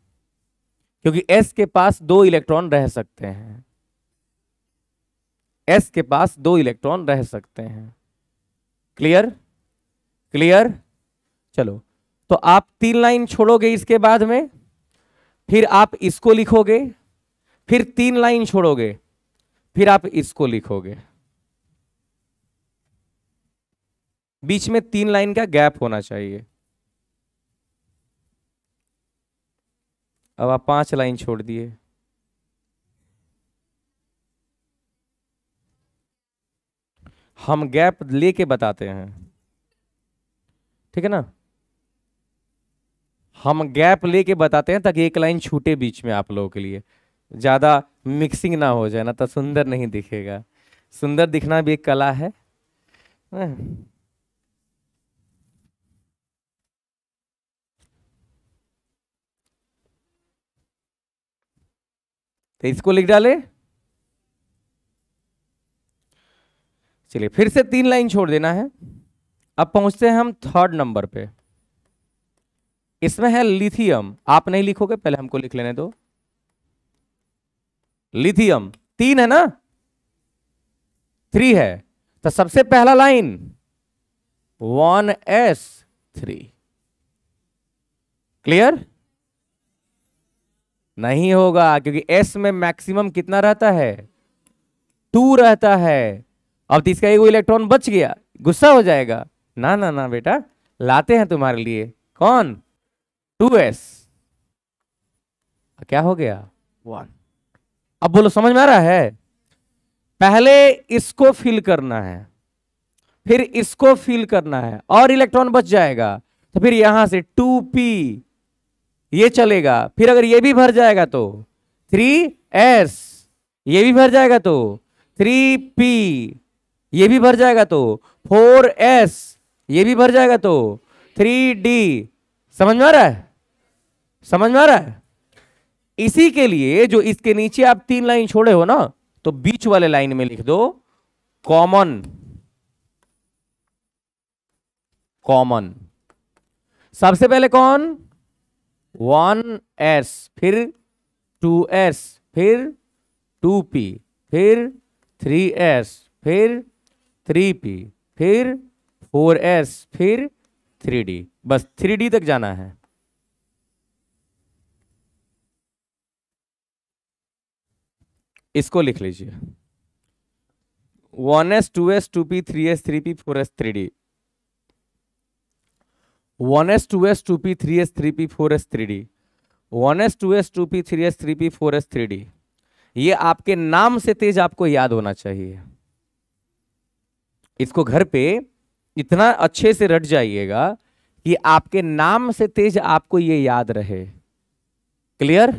क्योंकि एस के पास दो इलेक्ट्रॉन रह सकते हैं एस के पास दो इलेक्ट्रॉन रह सकते हैं क्लियर क्लियर चलो तो आप तीन लाइन छोड़ोगे इसके बाद में फिर आप इसको लिखोगे फिर तीन लाइन छोड़ोगे फिर आप इसको लिखोगे बीच में तीन लाइन का गैप होना चाहिए अब आप पांच लाइन छोड़ दिए हम गैप लेके बताते हैं ठीक है ना हम गैप लेके बताते हैं ताकि एक लाइन छूटे बीच में आप लोगों के लिए ज़्यादा मिक्सिंग ना हो जाए ना तो सुंदर नहीं दिखेगा सुंदर दिखना भी एक कला है हाँ। तो इसको लिख डाले चलिए फिर से तीन लाइन छोड़ देना है अब पहुंचते हैं हम थर्ड नंबर पे इसमें है लिथियम आप नहीं लिखोगे पहले हमको लिख लेने दो लिथियम तीन है ना थ्री है तो सबसे पहला line one s three clear नहीं होगा क्योंकि एस में मैक्सिमम कितना रहता है टू रहता है अब तो इसका एक इलेक्ट्रॉन बच गया गुस्सा हो जाएगा ना ना ना बेटा लाते हैं तुम्हारे लिए कौन टू एस क्या हो गया वन अब बोलो समझ में आ रहा है पहले इसको फिल करना है फिर इसको फिल करना है और इलेक्ट्रॉन बच जाएगा तो फिर यहां से टू पी ये चलेगा फिर अगर ये भी भर जाएगा तो थ्री एस ये भी भर जाएगा तो थ्री पी ये भी भर जाएगा तो फोर एस ये भी भर जाएगा तो थ्री डी समझ में आ रहा है समझ में आ रहा है इसी के लिए जो इसके नीचे आप तीन लाइन छोड़े हो ना तो बीच वाले लाइन में लिख दो कॉमन कॉमन सबसे पहले कौन वन एस फिर टू एस फिर टू पी फिर थ्री एस फिर थ्री पी फिर फोर एस फिर थ्री डी बस थ्री डी तक जाना है इसको लिख लीजिए one S two S two P three S three P four S three d one S two S two P three S three P four S three d one S two S two P three S three P four S three d ये आपके नाम से तेज आपको याद होना चाहिए इसको घर पे इतना अच्छे से रट जाइएगा कि आपके नाम से तेज आपको ये याद रहे क्लियर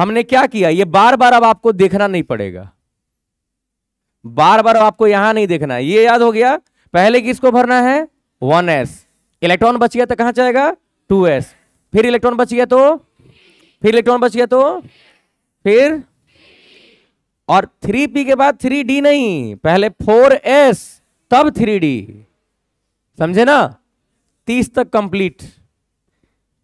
हमने क्या किया ये बार बार अब आपको देखना नहीं पड़ेगा बार बार आपको यहां नहीं देखना ये याद हो गया पहले किसको भरना है वन एस इलेक्ट्रॉन बच गया तो कहां जाएगा टू एस फिर इलेक्ट्रॉन बच गया तो फिर इलेक्ट्रॉन बच गया तो फिर और थ्री पी के बाद थ्री डी नहीं पहले फोर एस तब थ्री डी समझे ना तीस तक कंप्लीट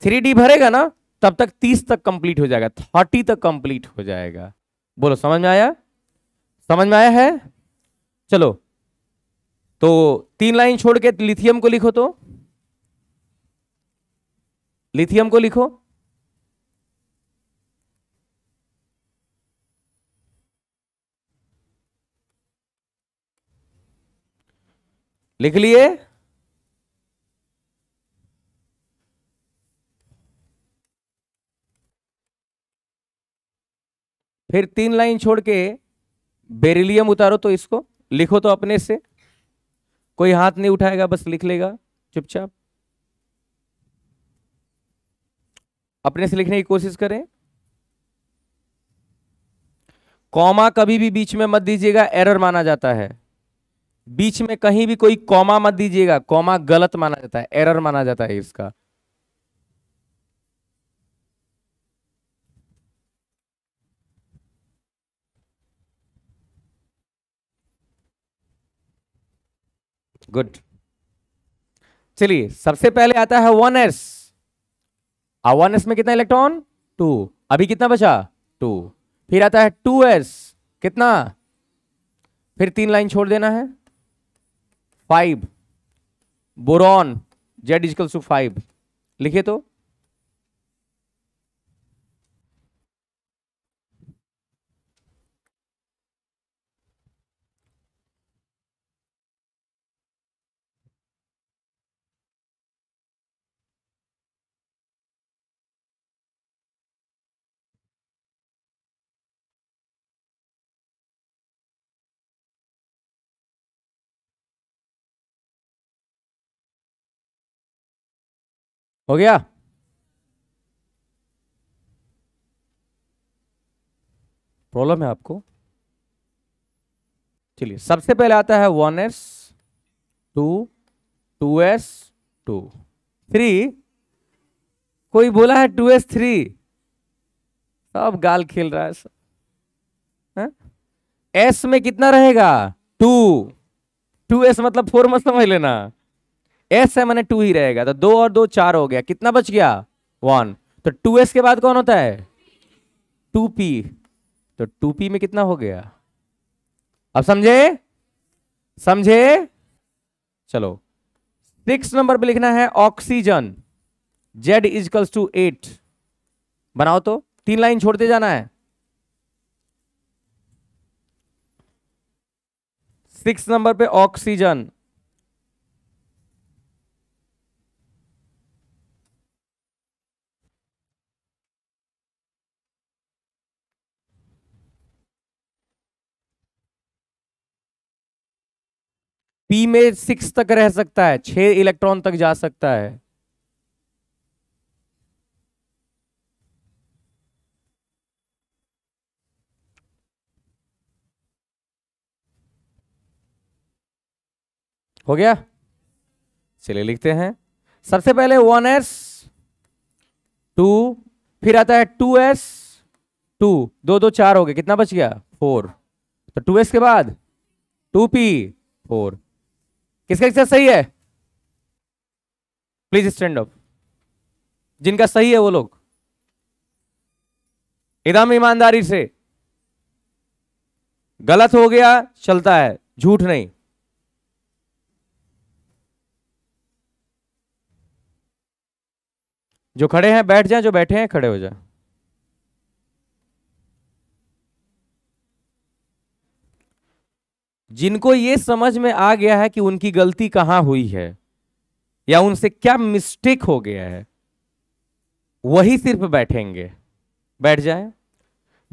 थ्री डी भरेगा ना तब तक तीस तक कंप्लीट हो जाएगा थर्टी तक कंप्लीट हो जाएगा बोलो समझ में आया समझ में आया है चलो तो तीन लाइन छोड़ के लिथियम को लिखो तो लिथियम को लिखो लिख लिए फिर तीन लाइन छोड़ के बेरिलियम उतारो तो इसको लिखो तो अपने से कोई हाथ नहीं उठाएगा बस लिख लेगा चुपचाप अपने से लिखने की कोशिश करें कॉमा कभी भी बीच में मत दीजिएगा एरर माना जाता है बीच में कहीं भी कोई कॉमा मत दीजिएगा कॉमा गलत माना जाता है एरर माना जाता है इसका गुड चलिए सबसे पहले आता है वन एस वन एस में कितना इलेक्ट्रॉन टू अभी कितना बचा टू फिर आता है टू एस कितना फिर तीन लाइन छोड़ देना है five boron Z equals to five लिखे तो हो गया प्रॉब्लम है आपको चलिए सबसे पहले आता है one S two two S two three कोई बोला है टू एस थ्री सब गाल खेल रहा है सब हाँ? एस में कितना रहेगा टू टू एस मतलब फोर मत समझ लेना एस है मैंने टू ही रहेगा तो दो और दो चार हो गया कितना बच गया वन तो टू एस के बाद कौन होता है टू पी तो टू पी में कितना हो गया अब समझे समझे चलो सिक्स नंबर पे लिखना है oxygen Z equals to eight बनाओ तो तीन लाइन छोड़ते जाना है सिक्स नंबर पे ऑक्सीजन पी में सिक्स तक रह सकता है छह इलेक्ट्रॉन तक जा सकता है हो गया चलिए लिखते हैं सबसे पहले वन एस टू फिर आता है टू एस टू दो दो चार हो गए कितना बच गया फोर तो टू एस के बाद टू पी फोर किसका किसका सही है प्लीज स्टैंड अप जिनका सही है वो लोग एकदम ईमानदारी से गलत हो गया चलता है झूठ नहीं जो खड़े हैं बैठ जाएं जो बैठे हैं खड़े हो जाएं जिनको ये समझ में आ गया है कि उनकी गलती कहां हुई है या उनसे क्या मिस्टेक हो गया है वही सिर्फ बैठेंगे बैठ जाए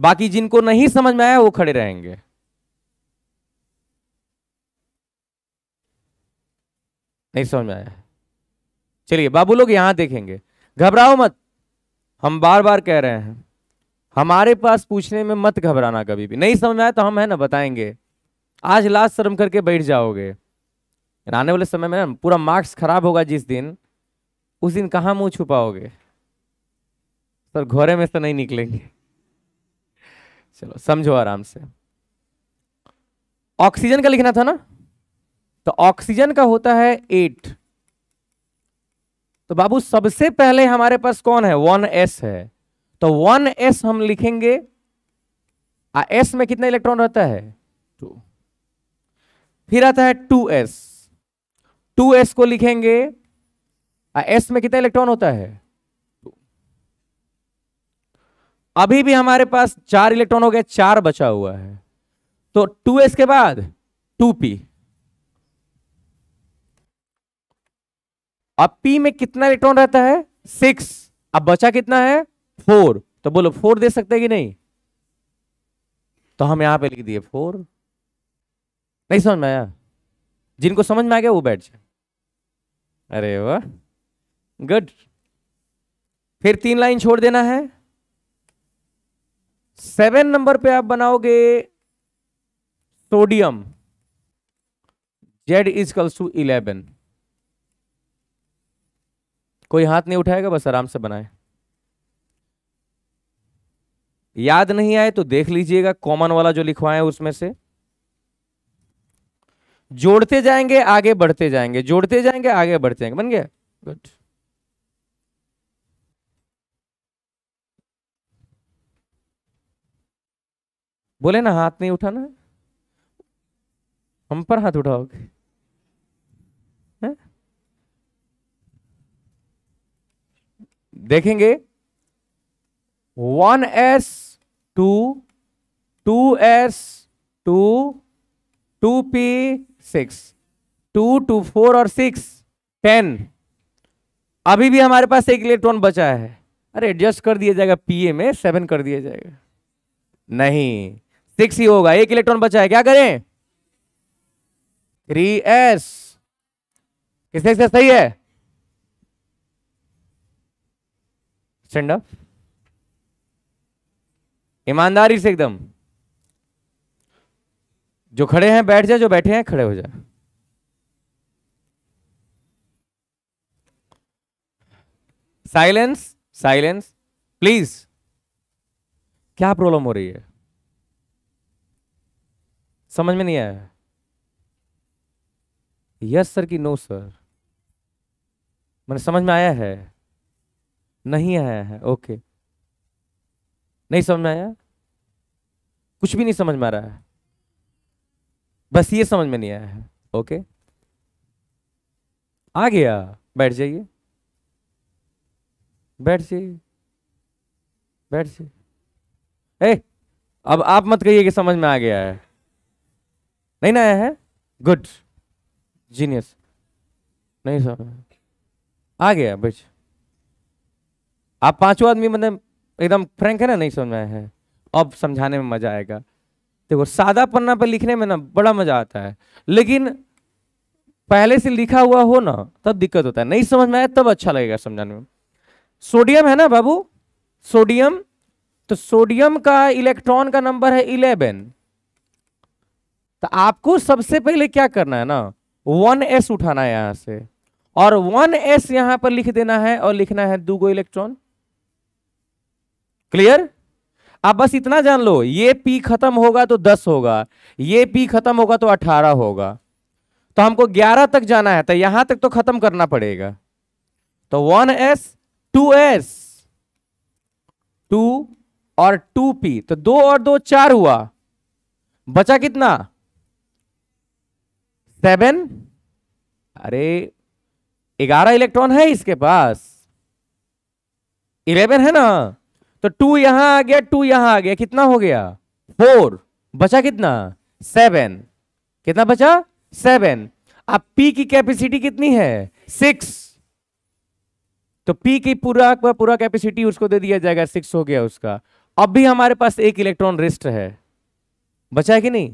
बाकी जिनको नहीं समझ में आया वो खड़े रहेंगे नहीं समझ में आया चलिए बाबू लोग यहां देखेंगे घबराओ मत हम बार बार कह रहे हैं हमारे पास पूछने में मत घबराना कभी भी नहीं समझ में आया तो हम है ना बताएंगे आज लाज शर्म करके बैठ जाओगे आने वाले समय में ना पूरा मार्क्स खराब होगा जिस दिन उस दिन कहाँ मुंह छुपाओगे सर घोरे में से नहीं निकलेंगे चलो समझो आराम से ऑक्सीजन का लिखना था ना तो ऑक्सीजन का होता है एट तो बाबू सबसे पहले हमारे पास कौन है वन एस है तो वन एस हम लिखेंगे आ, एस में कितना इलेक्ट्रॉन रहता है टू फिर आता है टू एस टू एस को लिखेंगे एस में कितना इलेक्ट्रॉन होता है अभी भी हमारे पास चार इलेक्ट्रॉन हो गए चार बचा हुआ है तो टू एस के बाद टू पी अब पी में कितना इलेक्ट्रॉन रहता है सिक्स अब बचा कितना है फोर तो बोलो फोर दे सकते कि नहीं तो हम यहां पे लिख दिए फोर नहीं समझ में आया जिनको समझ में आ गया वो बैठ जाए अरे वाह गुड फिर तीन लाइन छोड़ देना है सेवन नंबर पे आप बनाओगे sodium Z equals to eleven कोई हाथ नहीं उठाएगा बस आराम से बनाए याद नहीं आए तो देख लीजिएगा कॉमन वाला जो लिखवाए उसमें से जोड़ते जाएंगे आगे बढ़ते जाएंगे जोड़ते जाएंगे आगे बढ़ते जाएंगे बन गया गुड बोले ना हाथ नहीं उठाना हम पर हाथ उठाओगे देखेंगे one S two two S two two P six two two four और सिक्स टेन अभी भी हमारे पास एक इलेक्ट्रॉन बचा है अरे एडजस्ट कर दिया जाएगा पीए में सेवन कर दिया जाएगा नहीं सिक्स ही होगा एक इलेक्ट्रॉन बचा है क्या करें थ्री एस किसने से सही है स्टैंड अप ईमानदारी से एकदम जो खड़े हैं बैठ जाए जो बैठे हैं खड़े हो जाए साइलेंस साइलेंस प्लीज क्या प्रॉब्लम हो रही है समझ में नहीं आया यस सर की नो सर मैंने समझ में आया है नहीं आया है ओके नहीं समझ में आया कुछ भी नहीं समझ में आ रहा है बस ये समझ में नहीं आया है ओके आ गया बैठ जाइए बैठ जाइए बैठ जाइए ए अब आप मत कहिए कि समझ में आ गया है नहीं ना आया है गुड जीनियस नहीं समझ आ गया बैठ आप पांचों आदमी मतलब एकदम फ्रैंक है ना नहीं समझ में आया है अब समझाने में मजा आएगा देखो सादा पन्ना पर लिखने में ना बड़ा मजा आता है लेकिन पहले से लिखा हुआ हो ना तब दिक्कत होता है नहीं समझ में आया तब अच्छा लगेगा समझाने में सोडियम है ना बाबू सोडियम तो सोडियम का इलेक्ट्रॉन का नंबर है इलेवन तो आपको सबसे पहले क्या करना है ना वन एस उठाना है यहां से और वन एस यहां पर लिख देना है और लिखना है दो गो इलेक्ट्रॉन क्लियर आप बस इतना जान लो ये पी खत्म होगा तो दस होगा ये पी खत्म होगा तो अठारह होगा तो हमको ग्यारह तक जाना है तो यहां तक तो खत्म करना पड़ेगा तो one S two S two और टू पी तो दो और दो चार हुआ बचा कितना सेवन अरे ग्यारह इलेक्ट्रॉन है इसके पास इलेवन है ना तो टू यहां आ गया टू यहां आ गया कितना हो गया फोर बचा कितना सेवन कितना बचा सेवन अब पी की कैपेसिटी कितनी है सिक्स तो पी की पूरा पूरा कैपेसिटी उसको दे दिया जाएगा सिक्स हो गया उसका अब भी हमारे पास एक इलेक्ट्रॉन रिस्ट है बचा है कि नहीं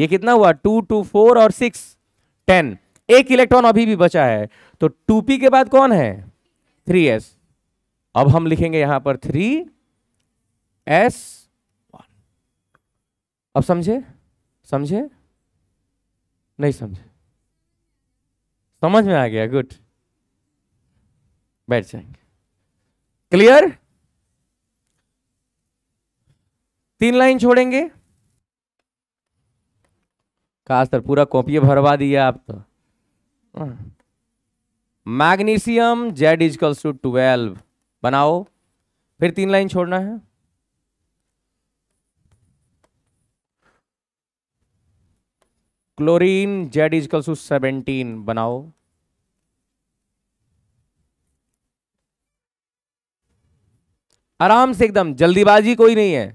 ये कितना हुआ टू टू फोर और सिक्स टेन एक इलेक्ट्रॉन अभी भी बचा है तो टू पी के बाद कौन है थ्री एस अब हम लिखेंगे यहां पर थ्री एस वन अब समझे समझे नहीं समझे समझ में आ गया गुड बैठ जाएंगे क्लियर तीन लाइन छोड़ेंगे कहा सर पूरा कॉपी भरवा दिया आप तो magnesium Z equals to twelve बनाओ फिर तीन लाइन छोड़ना है chlorine Z equal to seventeen बनाओ आराम से एकदम जल्दीबाजी कोई नहीं है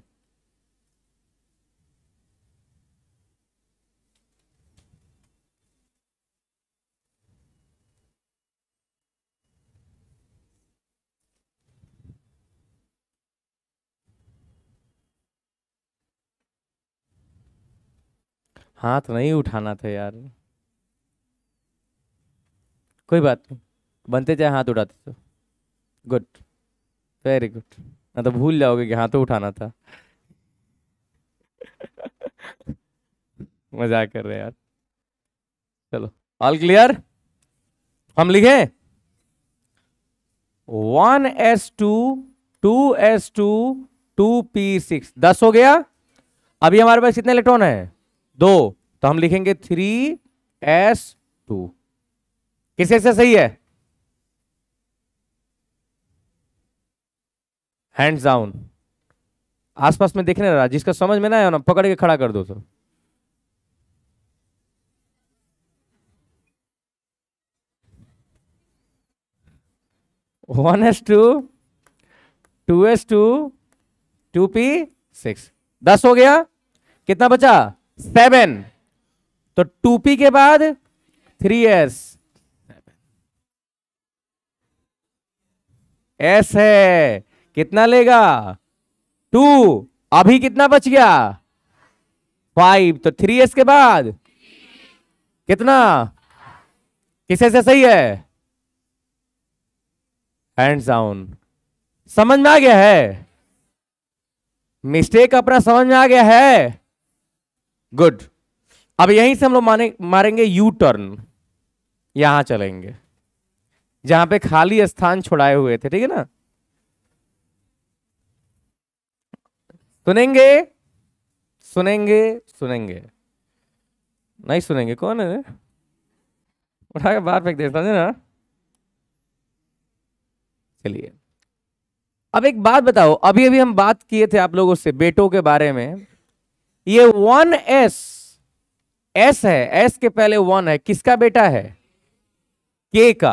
हाथ नहीं उठाना था यार कोई बात नहीं बनते चाहे हाथ उठाते तो गुड वेरी गुड ना तो भूल जाओगे कि हाथ तो उठाना था मजाक कर रहे यार चलो ऑल क्लियर हम लिखे one S two two S two two P six दस हो गया अभी हमारे पास कितने इलेक्ट्रॉन है दो तो हम लिखेंगे थ्री एस टू किसे से सही है हैंड्स डाउन आसपास में देखने रहा जिसका समझ में ना आया ना पकड़ के खड़ा कर दो sir one S two two S two two P six दस हो गया कितना बचा सेवन तो टू पी के बाद थ्री एस एस है कितना लेगा टू अभी कितना बच गया फाइव तो थ्री एस के बाद कितना किसे से सही है हैंड्स साउन समझ में आ गया है मिस्टेक अपना समझ में आ गया है गुड अब यहीं से हम लोग माने मारेंगे यू टर्न यहां चलेंगे जहां पे खाली स्थान छुड़ाए हुए थे ठीक है ना सुनेंगे सुनेंगे सुनेंगे नहीं सुनेंगे कौन है उठा के बाहर फेंक देता ना चलिए अब एक बात बताओ अभी अभी हम बात किए थे आप लोगों से बेटों के बारे में ये वन एस एस है एस के पहले वन है किसका बेटा है के का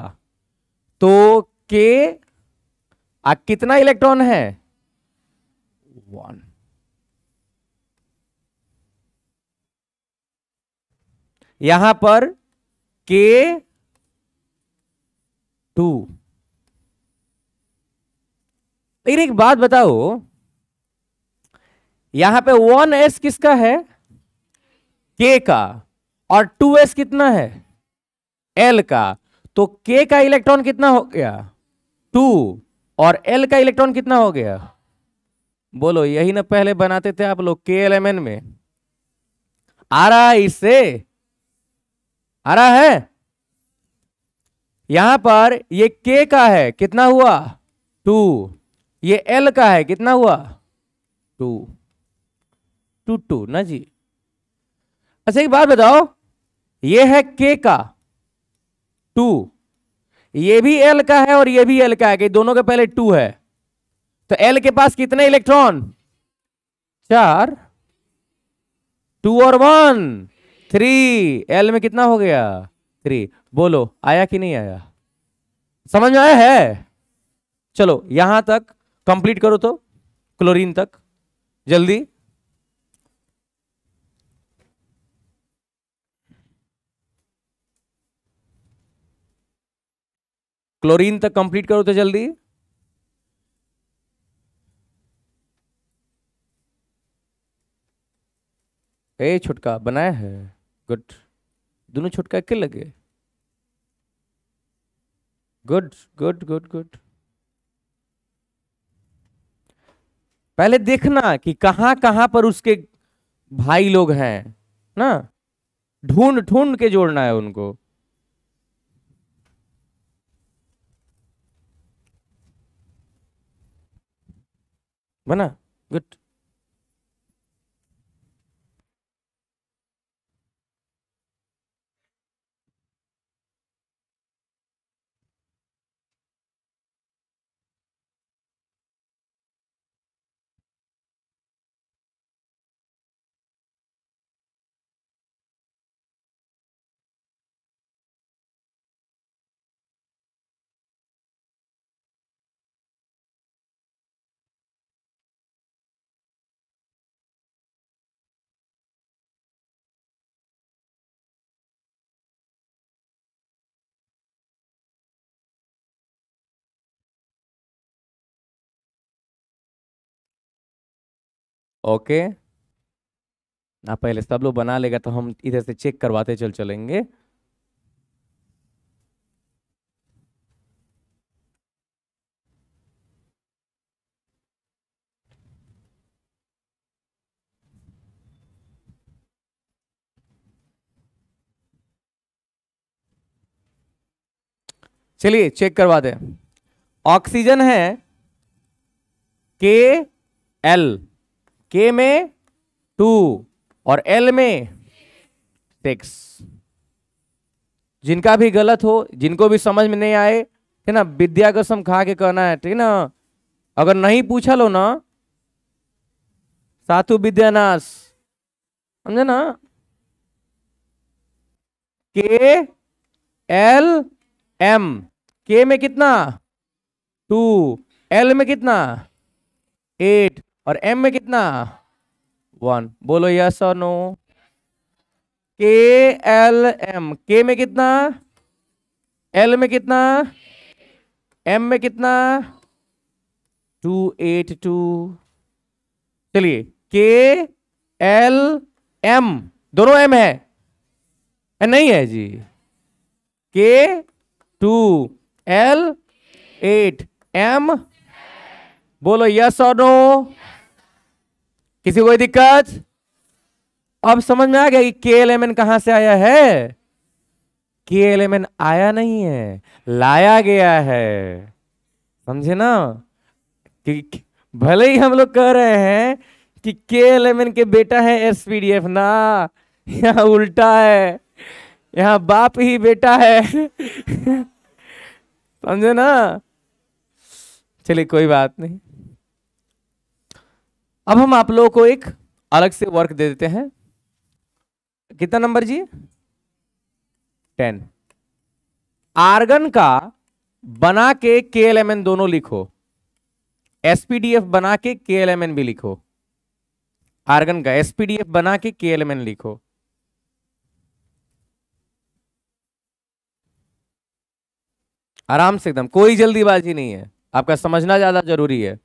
तो के आ कितना इलेक्ट्रॉन है वन यहां पर के टू लेकिन एक बात बताओ यहां पे वन एस किसका है के का और टू एस कितना है एल का तो के का इलेक्ट्रॉन कितना हो गया टू और एल का इलेक्ट्रॉन कितना हो गया बोलो यही ना पहले बनाते थे आप लोग के एल एम एन में आ रहा है इससे आ रहा है यहां पर ये के का है कितना हुआ टू ये एल का है कितना हुआ टू टू टू ना जी अच्छा एक बात बताओ ये है के का टू ये भी एल का है और ये भी एल का है कि दोनों के पहले टू है तो एल के पास कितने इलेक्ट्रॉन चार टू और वन थ्री एल में कितना हो गया थ्री बोलो आया कि नहीं आया समझ में आया है चलो यहां तक कंप्लीट करो तो क्लोरीन तक जल्दी क्लोरीन तक कंप्लीट करो तो जल्दी ए छुटका बनाया है गुड दोनों छुटका के लगे गुड गुड गुड गुड पहले देखना कि कहां कहां पर उसके भाई लोग हैं ना ढूंढ ढूंढ के जोड़ना है उनको बना गुड ओके ना पहले सब लोग बना लेगा तो हम इधर से चेक करवाते चल चलेंगे चलिए चेक करवा दें ऑक्सीजन है के एल के में टू और एल में सिक्स जिनका भी गलत हो जिनको भी समझ में नहीं आए ठीक ना विद्या कसम खा के कहना है ठीक ना अगर नहीं पूछा लो ना सातु विद्यानाश समझे ना के एल एम के में कितना टू एल में कितना एट और एम में कितना वन बोलो यस और नो के एल एम के में कितना एल में कितना एम में कितना टू एट टू चलिए के एल एम दोनों एम है ए, नहीं है जी K two L eight M बोलो यस और नो किसी कोई दिक्कत अब समझ में आ गया कि के एल एम एन कहां से आया है के एल एम एन आया नहीं है लाया गया है समझे ना कि भले ही हम लोग कह रहे हैं कि के एन के बेटा है एस पी डी एफ ना यहाँ उल्टा है यहाँ बाप ही बेटा है समझे ना चलिए कोई बात नहीं अब हम आप लोगों को एक अलग से वर्क दे देते हैं कितना नंबर जी टेन आर्गन का बना के के एल एम एन दोनों लिखो एसपीडीएफ बना के के एल एम एन भी लिखो आर्गन का एसपीडीएफ बना के के एल एम एन लिखो आराम से एकदम कोई जल्दीबाजी नहीं है आपका समझना ज्यादा जरूरी है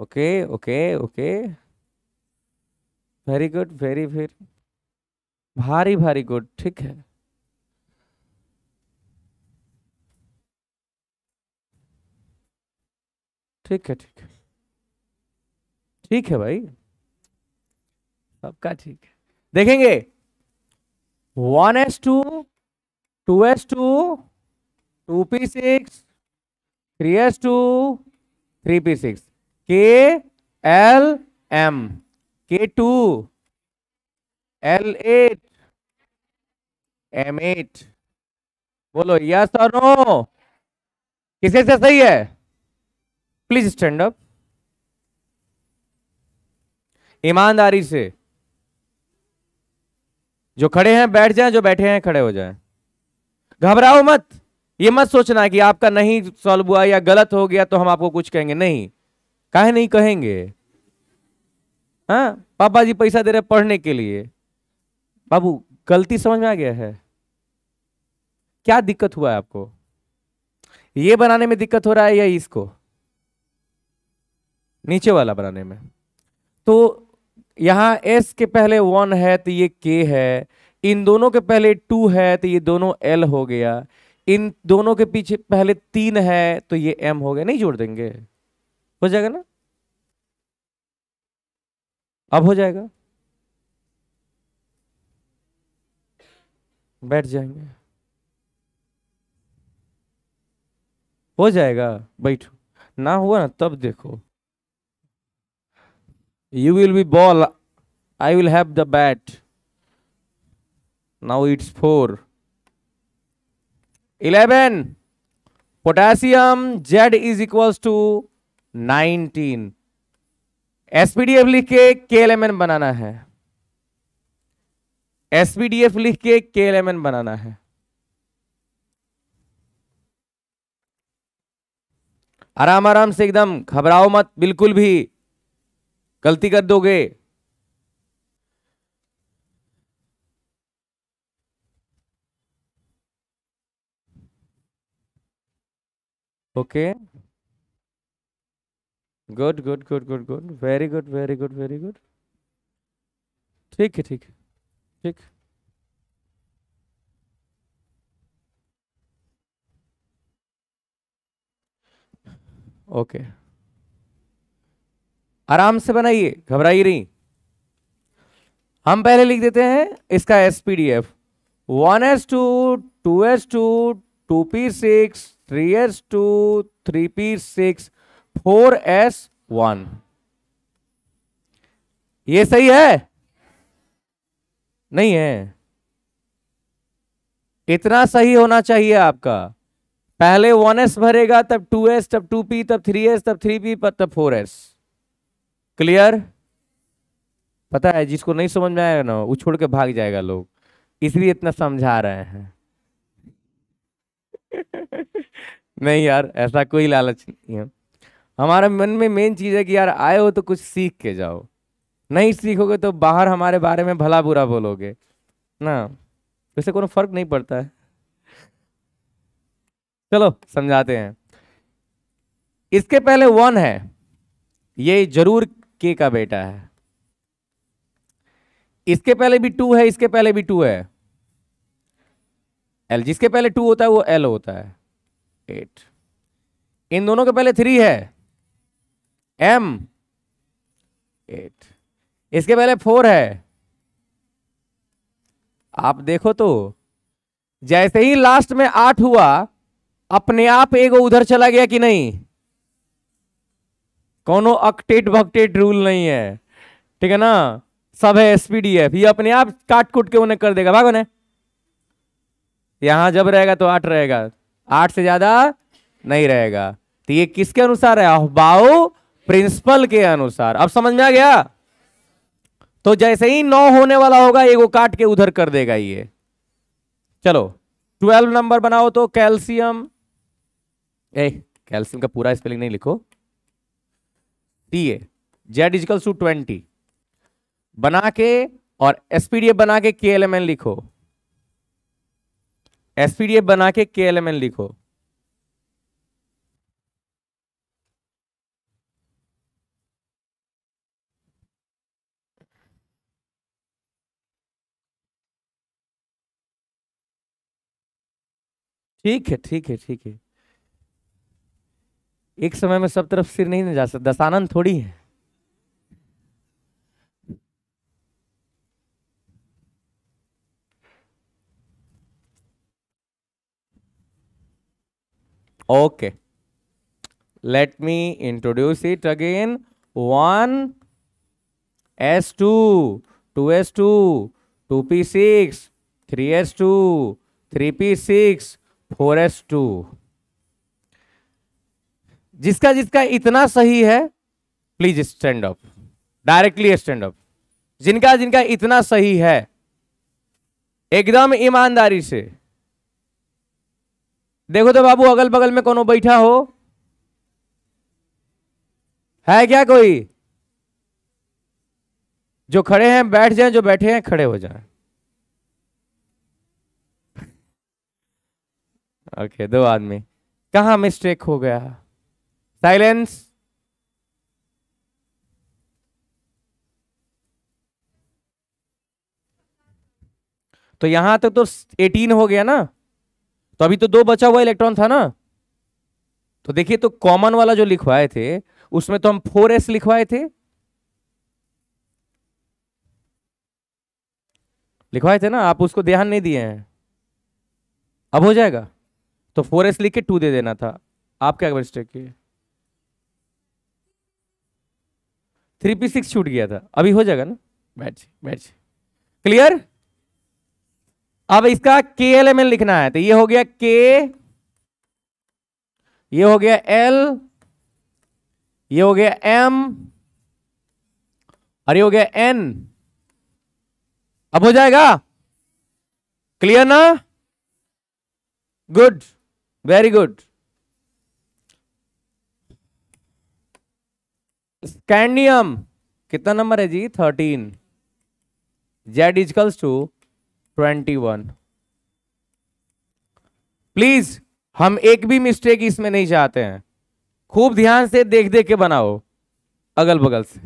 okay okay okay very good very very भारी भारी गुड ठीक है ठीक है ठीक है ठीक है भाई सबका ठीक है देखेंगे one S two two S two two P six three S two three P six K L M K two L eight M eight बोलो यस और नो किसे से सही है प्लीज स्टैंड अप ईमानदारी से जो खड़े हैं बैठ जाएं जो बैठे हैं खड़े हो जाएं घबराओ मत ये मत सोचना कि आपका नहीं सॉल्व हुआ या गलत हो गया तो हम आपको कुछ कहेंगे नहीं काहे नहीं कहेंगे हाँ पापा जी पैसा दे रहे पढ़ने के लिए बाबू गलती समझ में आ गया है क्या दिक्कत हुआ है आपको ये बनाने में दिक्कत हो रहा है या इसको नीचे वाला बनाने में तो यहाँ एस के पहले वन है तो ये के है इन दोनों के पहले टू है तो ये दोनों एल हो गया इन दोनों के पीछे पहले तीन है तो ये एम हो गया नहीं जोड़ देंगे हो जाएगा ना अब हो जाएगा बैठ जाएंगे हो जाएगा बैठो ना हुआ ना तब देखो you will be ball I will have the bat now it's four eleven potassium Z is equals to nineteen s p d f लिख के के बनाना है एसपीडीएफ लिख के के बनाना है आराम आराम से एकदम घबराओ मत बिल्कुल भी गलती कर दोगे okay okay. Good good good good good very good very good very good ठीक है ठीक है ठीक ओके आराम से बनाइए घबराइए नहीं हम पहले लिख देते हैं इसका s p d f one S two two S two two P six three S two three P six four s one ये सही है नहीं है इतना सही होना चाहिए आपका पहले वन एस भरेगा तब टू एस तब टू पी तब थ्री एस तब थ्री पी तब फोर एस क्लियर पता है जिसको नहीं समझ में आएगा ना वो छोड़ के भाग जाएगा लोग इसलिए इतना समझा रहे हैं नहीं यार ऐसा कोई लालच नहीं है हमारे मन में मेन चीज़ है कि यार आए हो तो कुछ सीख के जाओ नहीं सीखोगे तो बाहर हमारे बारे में भला बुरा बोलोगे ना इससे कोई फर्क नहीं पड़ता है चलो समझाते हैं इसके पहले वन है ये जरूर के का बेटा है इसके पहले भी टू है इसके पहले भी टू है एल जिसके पहले टू होता है वो एल होता है एट इन दोनों के पहले थ्री है एम एट इसके पहले फोर है आप देखो तो जैसे ही लास्ट में आठ हुआ अपने आप एगो उधर चला गया कि नहीं कोनो अक्टेट भक्टेट रूल नहीं है ठीक है ना सब है एसपीडीएफ ये अपने आप काट कूट के उन्हें कर देगा भागो ने यहां जब रहेगा तो आठ रहेगा आठ से ज्यादा नहीं रहेगा तो ये किसके अनुसार है अहबाओ प्रिंसिपल के अनुसार अब समझ में आ गया तो जैसे ही नौ होने वाला होगा ये वो काट के उधर कर देगा ये चलो ट्वेल्व नंबर बनाओ तो कैल्शियम ए कैल्शियम का पूरा स्पेलिंग नहीं लिखो T A Z equal to twenty बना के और एसपीडीएफ बना के के लिखो एसपीडीएफ बना के के लिखो ठीक है ठीक है ठीक है एक समय में सब तरफ सिर नहीं जा सकता दशानंद थोड़ी है okay let me introduce it again one S two two S two two P six three S two three P six four S two जिसका जिसका इतना सही है please stand up directly stand up जिनका जिनका इतना सही है एकदम ईमानदारी से देखो तो बाबू अगल बगल में कोनो बैठा हो है क्या कोई जो खड़े हैं बैठ जाएं जो बैठे हैं खड़े हो जाएं ओके दो आदमी कहा मिस्टेक हो गया साइलेंस तो यहां तक तो, तो 18 हो गया ना तो अभी तो दो बचा हुआ इलेक्ट्रॉन था ना तो देखिए तो कॉमन वाला जो लिखवाए थे उसमें तो हम 4s लिखवाए थे लिखवाए थे ना आप उसको ध्यान नहीं दिए हैं अब हो जाएगा तो फोर एस लिख के टू दे देना था आप क्या मिस्टेक किए थ्री पी सिक्स छूट गया था अभी हो जाएगा ना बैठ जी बैठ जी क्लियर अब इसका के एल एम एल लिखना है तो ये हो गया के ये हो गया एल ये हो गया एम और ये हो गया एन अब हो जाएगा क्लियर ना गुड वेरी गुड स्कैंडियम कितना नंबर है जी thirteen Z equals to twenty one please हम एक भी मिस्टेक इसमें नहीं चाहते हैं खूब ध्यान से देख देख के बनाओ अगल बगल से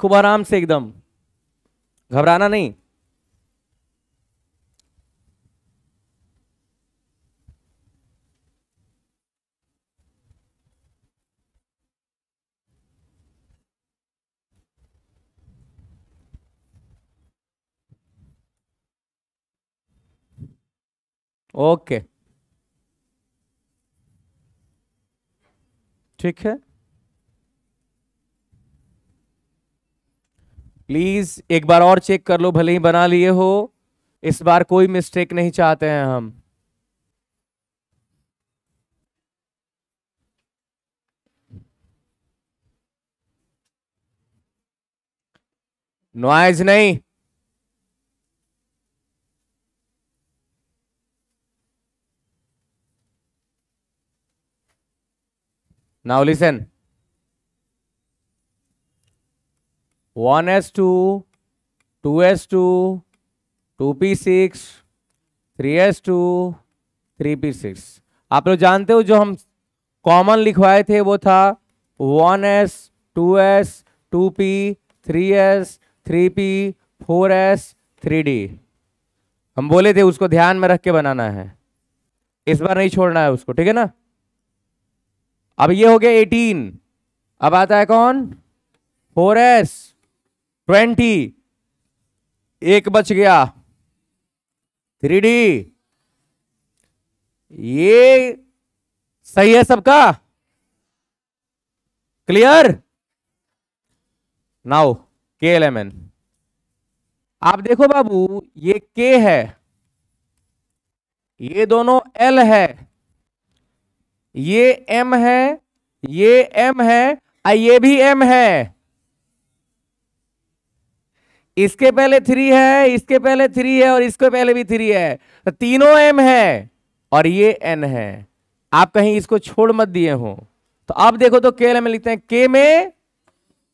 खूब आराम से एकदम घबराना नहीं ओके ठीक है प्लीज एक बार और चेक कर लो भले ही बना लिए हो इस बार कोई मिस्टेक नहीं चाहते हैं हम नॉइज नहीं now listen one S two two S two two P six three S two three P six आप लोग जानते हो जो हम कॉमन लिखवाए थे वो था one S two S two P three S three P four S three D हम बोले थे उसको ध्यान में रख के बनाना है इस बार नहीं छोड़ना है उसको ठीक है ना अब ये हो गया एटीन अब आता है कौन फोर एस ट्वेंटी एक बच गया थ्री डी ये सही है सबका क्लियर नाउ के एलेवन आप देखो बाबू ये के है ये दोनों एल है ये एम है ये एम है और ये भी एम है इसके पहले थ्री है इसके पहले थ्री है और इसके पहले भी थ्री है तो तीनों एम है और ये एन है आप कहीं इसको छोड़ मत दिए हो तो आप देखो तो के में लिखते हैं के में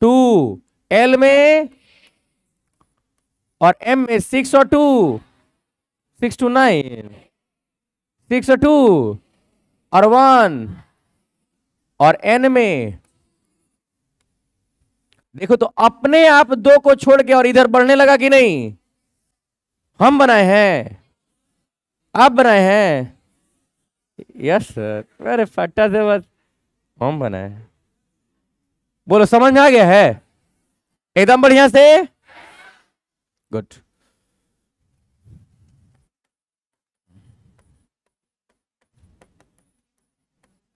टू एल में और एम में सिक्स और two six two nine six और टू और वन और एन में देखो तो अपने आप दो को छोड़ के और इधर बढ़ने लगा कि नहीं हम बनाए हैं आप बनाए हैं यस सर अरे फटा से बस हम बनाए बोलो समझ में आ गया है एकदम बढ़िया से गुड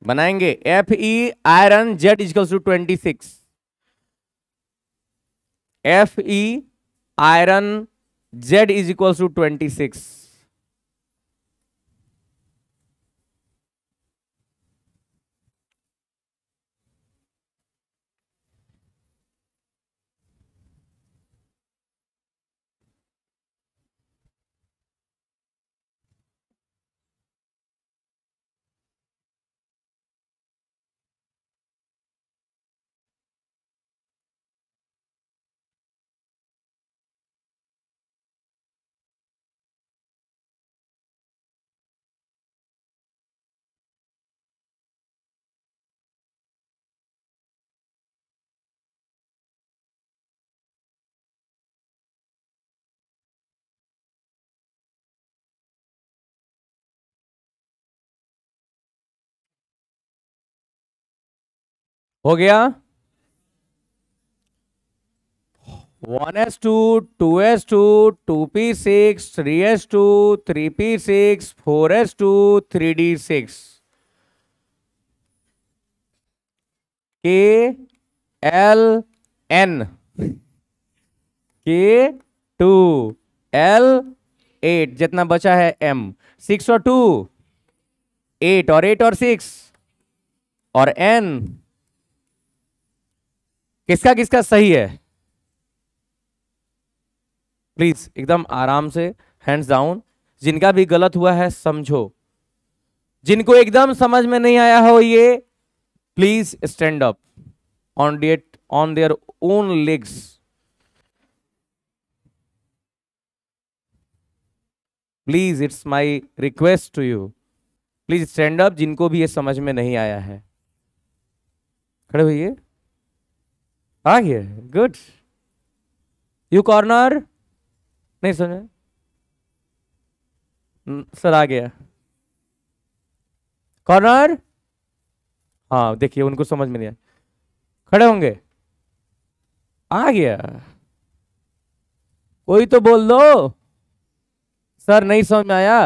बनाएंगे F E iron Z equals to twenty six Fe iron Z is equals to 26. हो गया one S two two S two two P six three S two three P six four S two three D six K L N K two L eight जितना बचा है M six और two eight और eight और six और N किसका किसका सही है प्लीज एकदम आराम से हैंड्स डाउन जिनका भी गलत हुआ है समझो जिनको एकदम समझ में नहीं आया हो ये please stand up on that on their own legs please it's my request to you please stand up जिनको भी ये समझ में नहीं आया है खड़े होइए आ गया गुड यू कॉर्नर नहीं समझ सर आ गया कॉर्नर हाँ देखिए उनको समझ में नहीं आया खड़े होंगे आ गया कोई तो बोल दो सर नहीं समझ में आया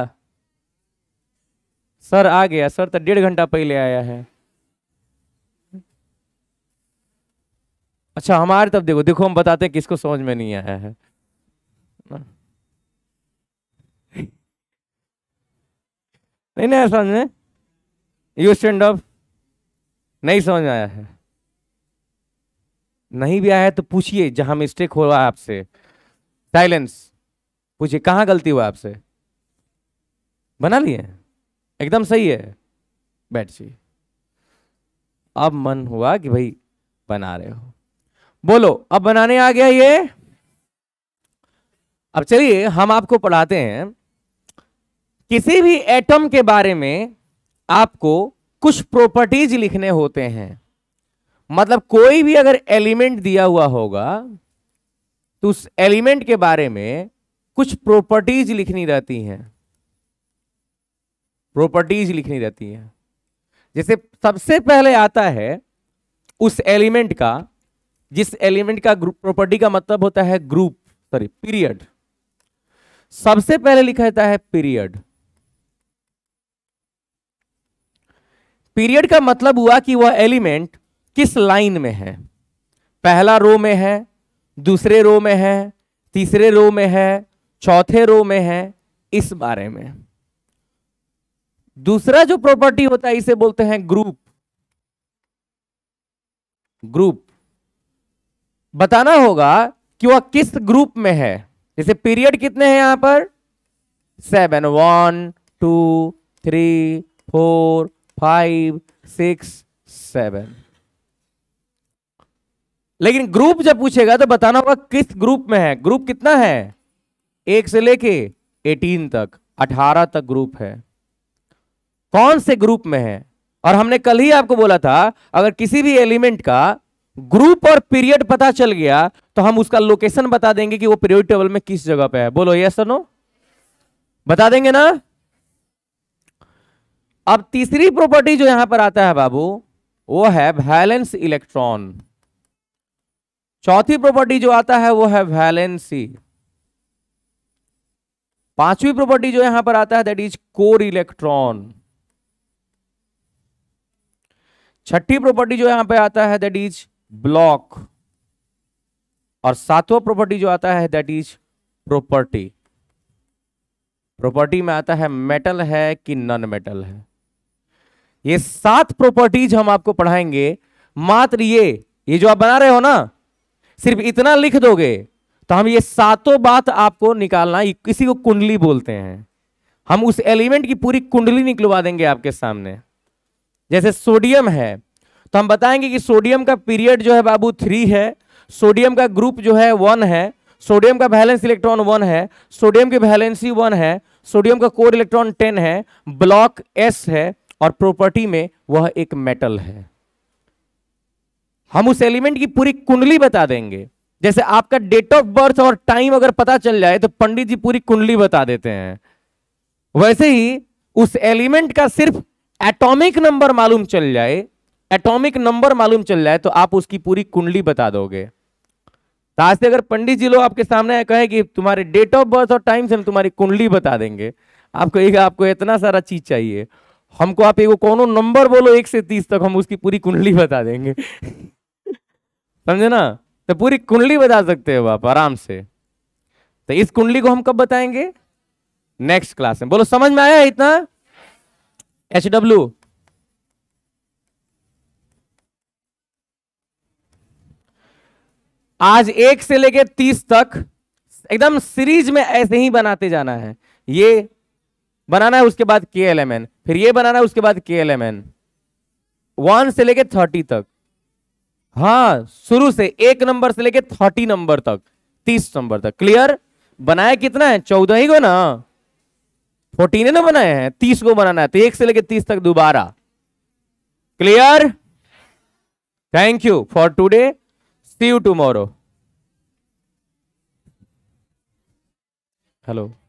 सर आ गया सर तो डेढ़ घंटा पहले आया है अच्छा हमारे तब देखो देखो हम बताते हैं किसको समझ में नहीं आया है नहीं नहीं समझ में यू स्टैंड अप नहीं समझ आया है नहीं भी आया है तो पूछिए जहां मिस्टेक हो रहा है आपसे साइलेंस पूछिए कहाँ गलती हुआ आपसे बना लिए एकदम सही है बैठ जी अब मन हुआ कि भाई बना रहे हो बोलो अब बनाने आ गया ये अब चलिए हम आपको पढ़ाते हैं किसी भी एटम के बारे में आपको कुछ प्रॉपर्टीज लिखने होते हैं मतलब कोई भी अगर एलिमेंट दिया हुआ होगा तो उस एलिमेंट के बारे में कुछ प्रॉपर्टीज लिखनी रहती हैं प्रॉपर्टीज लिखनी रहती हैं जैसे सबसे पहले आता है उस एलिमेंट का जिस एलिमेंट का ग्रुप प्रॉपर्टी का मतलब होता है ग्रुप सॉरी पीरियड सबसे पहले लिखा जाता है पीरियड पीरियड का मतलब हुआ कि वह एलिमेंट किस लाइन में है पहला रो में है दूसरे रो में है तीसरे रो में है चौथे रो में है इस बारे में दूसरा जो प्रॉपर्टी होता है इसे बोलते हैं ग्रुप ग्रुप बताना होगा कि वह किस ग्रुप में है जैसे पीरियड कितने हैं यहां पर seven one two three four five six seven लेकिन ग्रुप जब पूछेगा तो बताना होगा किस ग्रुप में है ग्रुप कितना है एक से लेके एटीन तक अठारह तक ग्रुप है कौन से ग्रुप में है और हमने कल ही आपको बोला था अगर किसी भी एलिमेंट का ग्रुप और पीरियड पता चल गया तो हम उसका लोकेशन बता देंगे कि वो पीरियड टेबल में किस जगह पे है बोलो ये सुनो बता देंगे ना अब तीसरी प्रॉपर्टी जो यहां पर आता है बाबू वो है वैलेंस इलेक्ट्रॉन चौथी प्रॉपर्टी जो आता है वो है वैलेंसी e. पांचवी प्रॉपर्टी जो यहां पर आता है दैट इज कोर इलेक्ट्रॉन छठी प्रॉपर्टी जो यहां पर आता है दैट इज ब्लॉक और सातवां प्रॉपर्टी जो आता है दैट इज प्रॉपर्टी प्रॉपर्टी में आता है मेटल है कि नॉन मेटल है ये सात प्रॉपर्टीज हम आपको पढ़ाएंगे मात्र ये ये जो आप बना रहे हो ना सिर्फ इतना लिख दोगे तो हम ये सातों बात आपको निकालना किसी को कुंडली बोलते हैं हम उस एलिमेंट की पूरी कुंडली निकलवा देंगे आपके सामने जैसे सोडियम है तो हम बताएंगे कि सोडियम का पीरियड जो है बाबू थ्री है सोडियम का ग्रुप जो है वन है सोडियम का बैलेंस इलेक्ट्रॉन वन है सोडियम की बैलेंसी वन है सोडियम का कोर इलेक्ट्रॉन टेन है ब्लॉक एस है और प्रॉपर्टी में वह एक मेटल है हम उस एलिमेंट की पूरी कुंडली बता देंगे जैसे आपका डेट ऑफ बर्थ और टाइम अगर पता चल जाए तो पंडित जी पूरी कुंडली बता देते हैं वैसे ही उस एलिमेंट का सिर्फ एटॉमिक नंबर मालूम चल जाए एटॉमिक नंबर मालूम चल रहा है तो आप उसकी पूरी कुंडली बता दोगे तो आज से अगर पंडित जी लोग आपके सामने कहें कि तुम्हारे डेट ऑफ बर्थ और टाइम से तुम्हारी कुंडली बता देंगे आपको एक आपको इतना सारा चीज चाहिए हमको आप एक कोनो नंबर बोलो एक से तीस तक हम उसकी पूरी कुंडली बता देंगे समझे ना तो पूरी कुंडली बता सकते हो आप आराम से तो इस कुंडली को हम कब बताएंगे नेक्स्ट क्लास में बोलो समझ में आया इतना एच डब्ल्यू आज एक से लेकर तीस तक एकदम सीरीज में ऐसे ही बनाते जाना है ये बनाना है उसके बाद के एल एम एन फिर ये बनाना है उसके बाद के एल एम एन वन से लेकर थर्टी तक हाँ शुरू से एक नंबर से लेकर थर्टी नंबर तक तीस नंबर तक क्लियर बनाया कितना है चौदह ही को ना फोर्टीन ना बनाए हैं तीस को बनाना है तो एक से लेकर तीस तक दोबारा clear thank you for today see you tomorrow hello